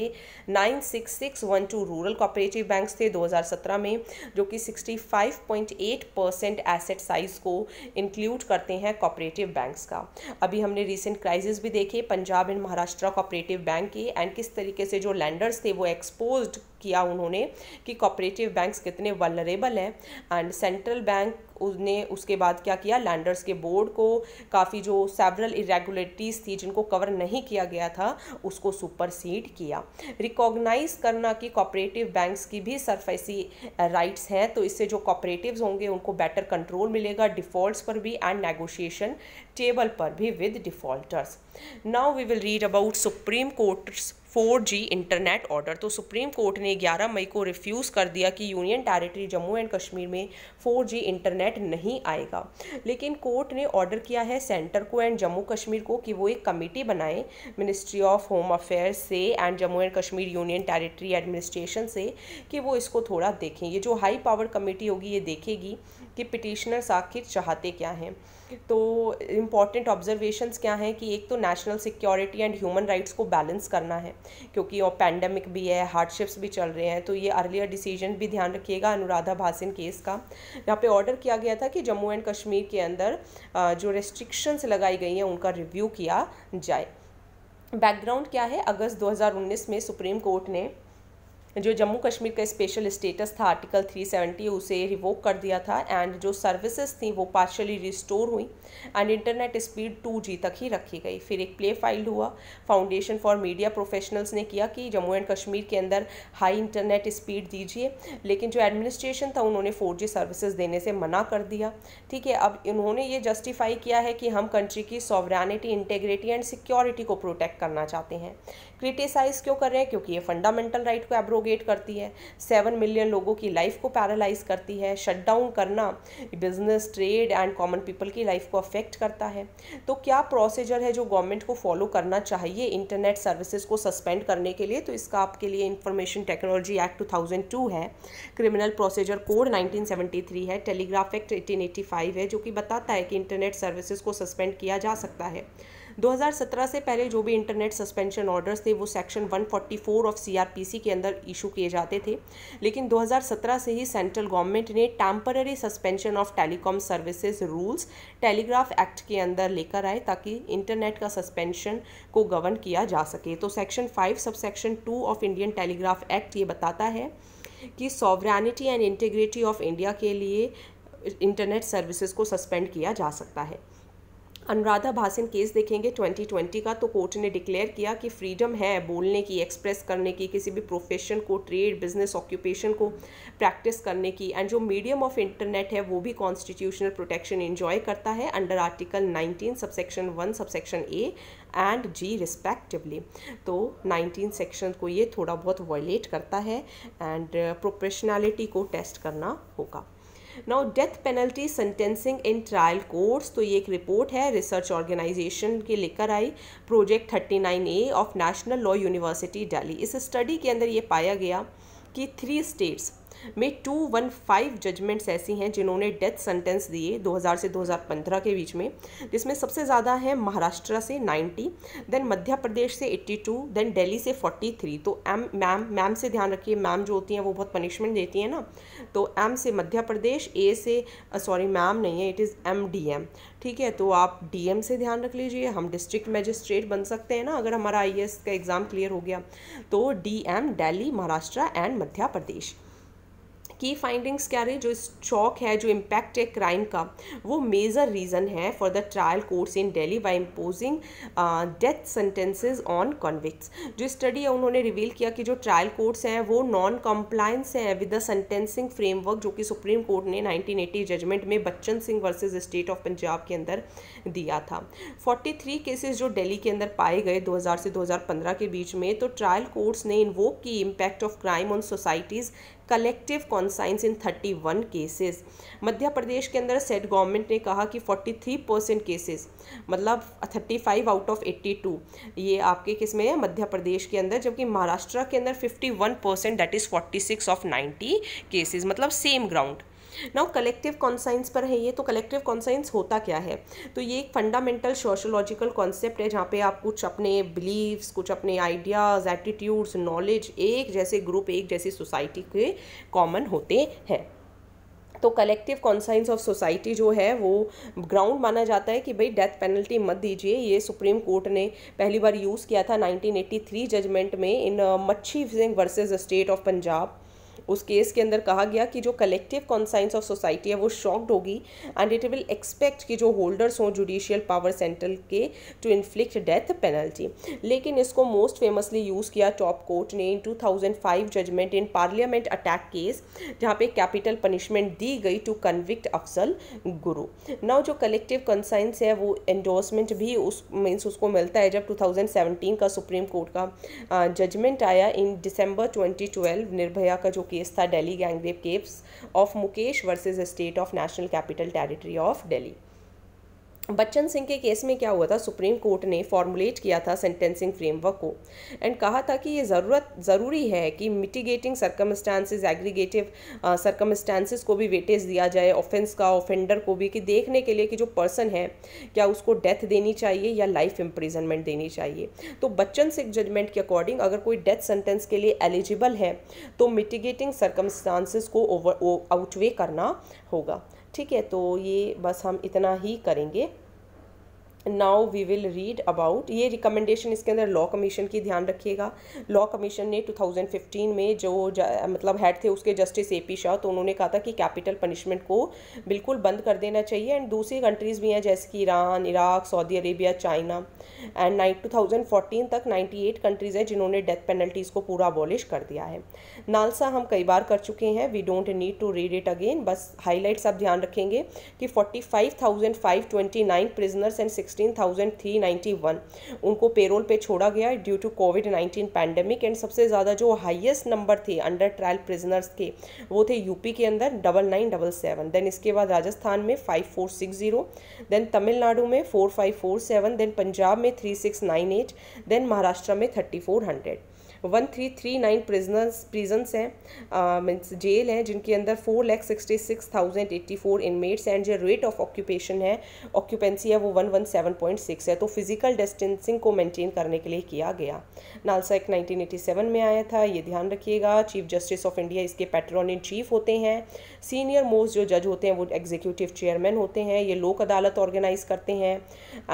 96612 रूरल कॉपरेटिव बैंक्स थे 2017 में जो कि 65.8 परसेंट एसेट साइज को इंक्लूड करते हैं कॉपरेटिव बैंक्स का अभी हमने रिसेंट क्राइसिस भी देखे Punjab and Maharashtra cooperative bank के एंड किस तरीके से जो लैंडर्स थे वो एक्सपोज किया उन्होंने कि कॉपरेटिव बैंक्स कितने वलरेबल हैं एंड सेंट्रल बैंक उसने उसके बाद क्या किया लैंडर्स के बोर्ड को काफ़ी जो सेवरल इरेगुलरिटीज़ थी जिनको कवर नहीं किया गया था उसको सुपर सीड किया रिकॉग्नाइज करना कि कॉपरेटिव बैंक्स की भी सरफेसी राइट्स हैं तो इससे जो कॉपरेटिव्स होंगे उनको बेटर कंट्रोल मिलेगा डिफ़ॉल्ट पर भी एंड नेगोशिएशन टेबल पर भी with defaulters now we will read about Supreme Court's 4G internet order तो सुप्रीम कोर्ट ने 11 मई को रिफ्यूज़ कर दिया कि union territory Jammu and Kashmir में 4G इंटरनेट नहीं आएगा लेकिन कोर्ट ने ऑर्डर किया है सेंटर को एंड जम्मू कश्मीर को कि वो एक कमेटी बनाए मिनिस्ट्री ऑफ होम अफेयर्स से and Jammu and Kashmir union territory administration से कि वो इसको थोड़ा देखें ये जो हाई पावर कमेटी होगी ये देखेगी कि पिटिशनर्स आखिर चाहते क्या हैं तो इम्पॉर्टेंट ऑब्जर्वेशंस क्या हैं कि एक तो national security and human rights को बैलेंस करना है क्योंकि और पैंडमिक भी है हार्डशिप्स भी चल रहे हैं तो ये अर्लियर डिसीजन भी ध्यान रखिएगा अनुराधा भासिन केस का यहाँ पे ऑर्डर किया गया था कि जम्मू एंड कश्मीर के अंदर जो रेस्ट्रिक्शंस लगाई गई हैं उनका रिव्यू किया जाए बैकग्राउंड क्या है अगस्त 2019 में सुप्रीम कोर्ट ने जो जम्मू कश्मीर का स्पेशल स्टेटस था आर्टिकल 370 उसे रिवोक कर दिया था एंड जो सर्विसेज थी वो पार्शली रिस्टोर हुई एंड इंटरनेट स्पीड 2G तक ही रखी गई फिर एक प्ले फाइल हुआ फाउंडेशन फॉर मीडिया प्रोफेशनल्स ने किया कि जम्मू एंड कश्मीर के अंदर हाई इंटरनेट स्पीड दीजिए लेकिन जो एडमिनिस्ट्रेशन था उन्होंने फोर सर्विसेज देने से मना कर दिया ठीक है अब इन्होंने ये जस्टिफाई किया है कि हम कंट्री की सॉवरानिटी इंटेग्रिटी एंड सिक्योरिटी को प्रोटेक्ट करना चाहते हैं क्रिटिसाइज़ क्यों कर रहे हैं क्योंकि ये फंडामेंटल राइट को एब्रोव प्रोपोगेट करती है सेवन मिलियन लोगों की लाइफ को पैरालाइज करती है शटडाउन करना business trade and common people की लाइफ को अफेक्ट करता है तो क्या प्रोसीजर है जो गवर्नमेंट को फॉलो करना चाहिए इंटरनेट सर्विसेज को सस्पेंड करने के लिए तो इसका आपके लिए इंफॉर्मेशन टेक्नोलॉजी एक्ट टू है क्रिमिनल प्रोसीजर कोड नाइनटीन है टेलीग्राफ एक्ट एटीन है जो कि बताता है कि इंटरनेट सर्विसेज को सस्पेंड किया जा सकता है 2017 से पहले जो भी इंटरनेट सस्पेंशन ऑर्डर्स थे वो सेक्शन 144 ऑफ सीआरपीसी के अंदर इशू किए जाते थे लेकिन 2017 से ही सेंट्रल गवर्नमेंट ने temporary suspension of telecom services rules telegraph act के अंदर लेकर आए ताकि इंटरनेट का सस्पेंशन को गवर्न किया जा सके तो section five sub section two of Indian telegraph act ये बताता है कि sovereignty and integrity of India के लिए इंटरनेट सर्विसेज को सस्पेंड किया जा सकता है अनुराधा भासिन केस देखेंगे 2020 का तो कोर्ट ने डिक्लेयर किया कि फ्रीडम है बोलने की एक्सप्रेस करने की किसी भी प्रोफेशन को ट्रेड बिजनेस ऑक्यूपेशन को प्रैक्टिस करने की एंड जो मीडियम ऑफ इंटरनेट है वो भी कॉन्स्टिट्यूशनल प्रोटेक्शन इन्जॉय करता है under article 19 subsection 1 subsection A and G respectively तो 19 सेक्शन को ये थोड़ा बहुत वायलेट करता है एंड प्रोफेशनैलिटी को टेस्ट करना होगा now death penalty sentencing in trial courts तो ये एक रिपोर्ट है रिसर्च ऑर्गेनाइजेशन के लेकर आई project thirty nine A of national law university Delhi इस स्टडी के अंदर ये पाया गया कि थ्री स्टेट्स में टू वन फाइव जजमेंट्स ऐसी हैं जिन्होंने डेथ सेंटेंस दिए 2000 से 2015 के बीच में जिसमें सबसे ज़्यादा है महाराष्ट्र से 90 देन मध्य प्रदेश से 82 देन दिल्ली से 43 तो एम मैम मैम से ध्यान रखिए मैम जो होती हैं वो बहुत पनिशमेंट देती हैं ना तो एम से मध्य प्रदेश ए से सॉरी मैम नहीं है it is M D M ठीक है तो आप डी एम से ध्यान रख लीजिए हम डिस्ट्रिक्ट मैजिस्ट्रेट बन सकते हैं ना अगर हमारा आई का एग्ज़ाम क्लियर हो गया तो D M Delhi Maharashtra and Madhya Pradesh की फाइंडिंग्स क्या रही जो शॉक है जो इम्पैक्ट है क्राइम का वो मेजर रीज़न है for the trial courts in daily by imposing death sentences on convicts जो स्टडी है उन्होंने रिवील किया कि जो ट्रायल कोर्ट्स हैं वो नॉन कम्प्लाइंस हैं विद द सेंटेंसिंग फ्रेमवर्क जो कि सुप्रीम कोर्ट ने एटी जजमेंट में Bachan Singh versus state of Punjab के अंदर दिया था थ्री केसेस जो डेली के अंदर पाए गए हजार से पंद्रह के बीच में तो ट्रायल कोर्ट्स ने इन्वोक की impact of crime on society's collective conscience in 31 cases Madhya Pradesh के अंदर सेट गवर्नमेंट ने कहा कि 43 परसेंट केसेस मतलब 35 आउट ऑफ 82 ये आपके किस में है मध्य प्रदेश के अंदर जबकि महाराष्ट्र के अंदर 51 percent that is 46 of 90 cases मतलब same ground now collective conscience पर है ये तो कलेक्टिव कॉन्साइंस होता क्या है तो ये एक फंडामेंटल सोशोलॉजिकल कॉन्सेप्ट है जहाँ पे आप कुछ अपने बिलीव्स कुछ अपने आइडियाज़ एटीट्यूड्स नॉलेज एक जैसे ग्रुप एक जैसी सोसाइटी के कॉमन होते हैं तो कलेक्टिव कॉन्साइंस ऑफ सोसाइटी जो है वो ग्राउंड माना जाता है कि भाई डेथ पेनल्टी मत दीजिए ये सुप्रीम कोर्ट ने पहली बार यूज़ किया था 1983 जजमेंट में in Machhi Singh versus state of Punjab उस केस के अंदर कहा गया कि जो कलेक्टिव कॉन्साइंस ऑफ सोसाइटी है वो शॉक्ड होगी एंड इट विल एक्सपेक्ट कि जो होल्डर्स हों जुडिशियल पावर सेंटर के टू इन्फ्लिक्ट डेथ पेनल्टी लेकिन इसको मोस्ट फेमसली यूज़ किया टॉप कोर्ट ने in two judgement in parliament attack case जहाँ पे कैपिटल पनिशमेंट दी गई टू कन्विक्ट अफसल गुरु नाउ जो कलेक्टिव कंसाइंस है वो एंडोर्समेंट भी उस मीन्स उसको मिलता है जब 2017 का सुप्रीम कोर्ट का जजमेंट आया इन दिसंबर 2012 निर्भया का जो केस था Delhi gangrape case of Mukesh versus state of national capital territory of Delhi Bachan Singh के केस में क्या हुआ था सुप्रीम कोर्ट ने फॉर्मुलेट किया था सेंटेंसिंग फ्रेमवर्क को एंड कहा था कि ये ज़रूरत ज़रूरी है कि मिटिगेटिंग सर्कमस्टांसिस एग्रीगेटिव सर्कमस्टांसिस को भी वेटेज दिया जाए ऑफेंस का ऑफेंडर को भी कि देखने के लिए कि जो पर्सन है क्या उसको डेथ देनी चाहिए या लाइफ इम्प्रिजनमेंट देनी चाहिए तो बच्चन सिंह जजमेंट के अकॉर्डिंग अगर कोई डेथ सेंटेंस के लिए एलिजिबल है तो मिटिगेटिंग सर्कमस्टांसिस को ओवर आउटवे करना होगा ठीक है तो ये बस हम इतना ही करेंगे now we will read about ये रिकमेंडेशन इसके अंदर लॉ कमीशन की ध्यान रखिएगा लॉ कमीशन ने 2015 में जो मतलब हेड थे उसके जस्टिस ए पी शाह तो उन्होंने कहा था कि कैपिटल पनिशमेंट को बिल्कुल बंद कर देना चाहिए एंड दूसरी कंट्रीज़ भी हैं जैसे कि Iran Iraq Saudi Arabia China and nine to तक 98 कंट्रीज़ हैं जिन्होंने डेथ पेनल्टीज़ को पूरा अबॉलिश कर दिया है नालसा हम कई बार कर चुके हैं we don't need to read it again बस हाईलाइट्स आप ध्यान रखेंगे कि forty five five thousand twenty nine prisoners and six sixteen thousand three one उनको पेरोल पे छोड़ा गया due to covid nineteen pandemic and सबसे ज़्यादा जो हाईएस्ट नंबर थे अंडर ट्रायल प्रिजनर्स के वो थे यूपी के अंदर double nine double seven then इसके बाद राजस्थान में five four six zero then Tamil Nadu में four five four seven then Punjab में three six nine eight then Maharashtra में thirty four hundred one three three nine prisoners prisons हैं मीन्स जेल हैं जिनके अंदर four lakh sixty six thousand eighty four inmates and जो रेट ऑफ ऑक्यूपेशन है ऑक्यूपेंसी है वो one one seven point six है तो फिजिकल डिस्टेंसिंग को मेनटेन करने के लिए किया गया NALSA act nineteen eighty seven में आया था ये ध्यान रखिएगा चीफ जस्टिस ऑफ इंडिया इसके पेट्रॉन इन चीफ होते हैं सीनियर मोस्ट जो जज होते हैं वो एग्जीक्यूटिव चेयरमैन होते हैं ये लोक अदालत ऑर्गेनाइज करते हैं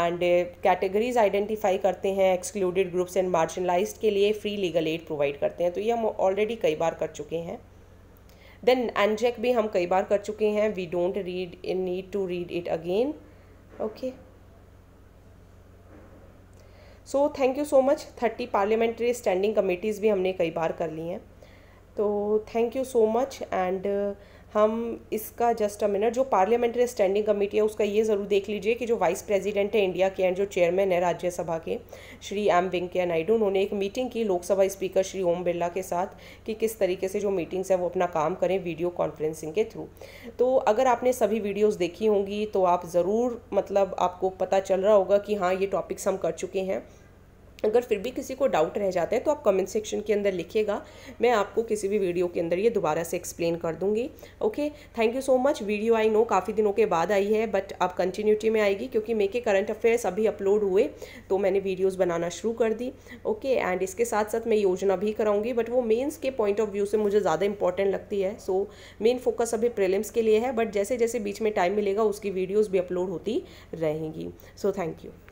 एंड कैटेगरीज आइडेंटिफाई करते हैं एक्सक्लूडेड ग्रुप्स एंड मार्जिनलाइज के लिए free legal legal aid provide करते हैं तो ये हम ऑलरेडी कई बार कर चुके हैं देन एनजेक भी हम कई बार कर चुके हैं we don't read need to read it again okay so thank you so much thirty parliamentary standing committees भी हमने कई बार कर ली हैं तो थैंक यू सो मच एंड हम इसका जस्ट अ मिनट जो पार्लियामेंट्री स्टैंडिंग कमेटी है उसका ये ज़रूर देख लीजिए कि जो वाइस प्रेसिडेंट है इंडिया के एंड जो चेयरमैन है राज्यसभा के श्री एम वेंकैया नायडू उन्होंने एक मीटिंग की लोकसभा स्पीकर श्री ओम बिरला के साथ कि किस तरीके से जो मीटिंग्स है वो अपना काम करें वीडियो कॉन्फ्रेंसिंग के थ्रू तो अगर आपने सभी वीडियोज़ देखी होंगी तो आप ज़रूर मतलब आपको पता चल रहा होगा कि हाँ ये टॉपिक्स हम कर चुके हैं अगर फिर भी किसी को डाउट रह जाता है तो आप कमेंट सेक्शन के अंदर लिखिएगा मैं आपको किसी भी वीडियो के अंदर ये दोबारा से एक्सप्लेन कर दूंगी okay thank you so much video I know काफ़ी दिनों के बाद आई है बट अब कंटिन्यूटी में आएगी क्योंकि मेके करंट अफेयर्स अभी अपलोड हुए तो मैंने वीडियोज़ बनाना शुरू कर दी ओके okay, एंड इसके साथ साथ मैं योजना भी कराऊंगी बट वो मेन्स के पॉइंट ऑफ व्यू से मुझे ज़्यादा इंपॉर्टेंट लगती है सो मेन फोकस अभी प्रिलिम्स के लिए है बट जैसे जैसे बीच में टाइम मिलेगा उसकी वीडियोज़ भी अपलोड होती रहेंगी सो थैंक यू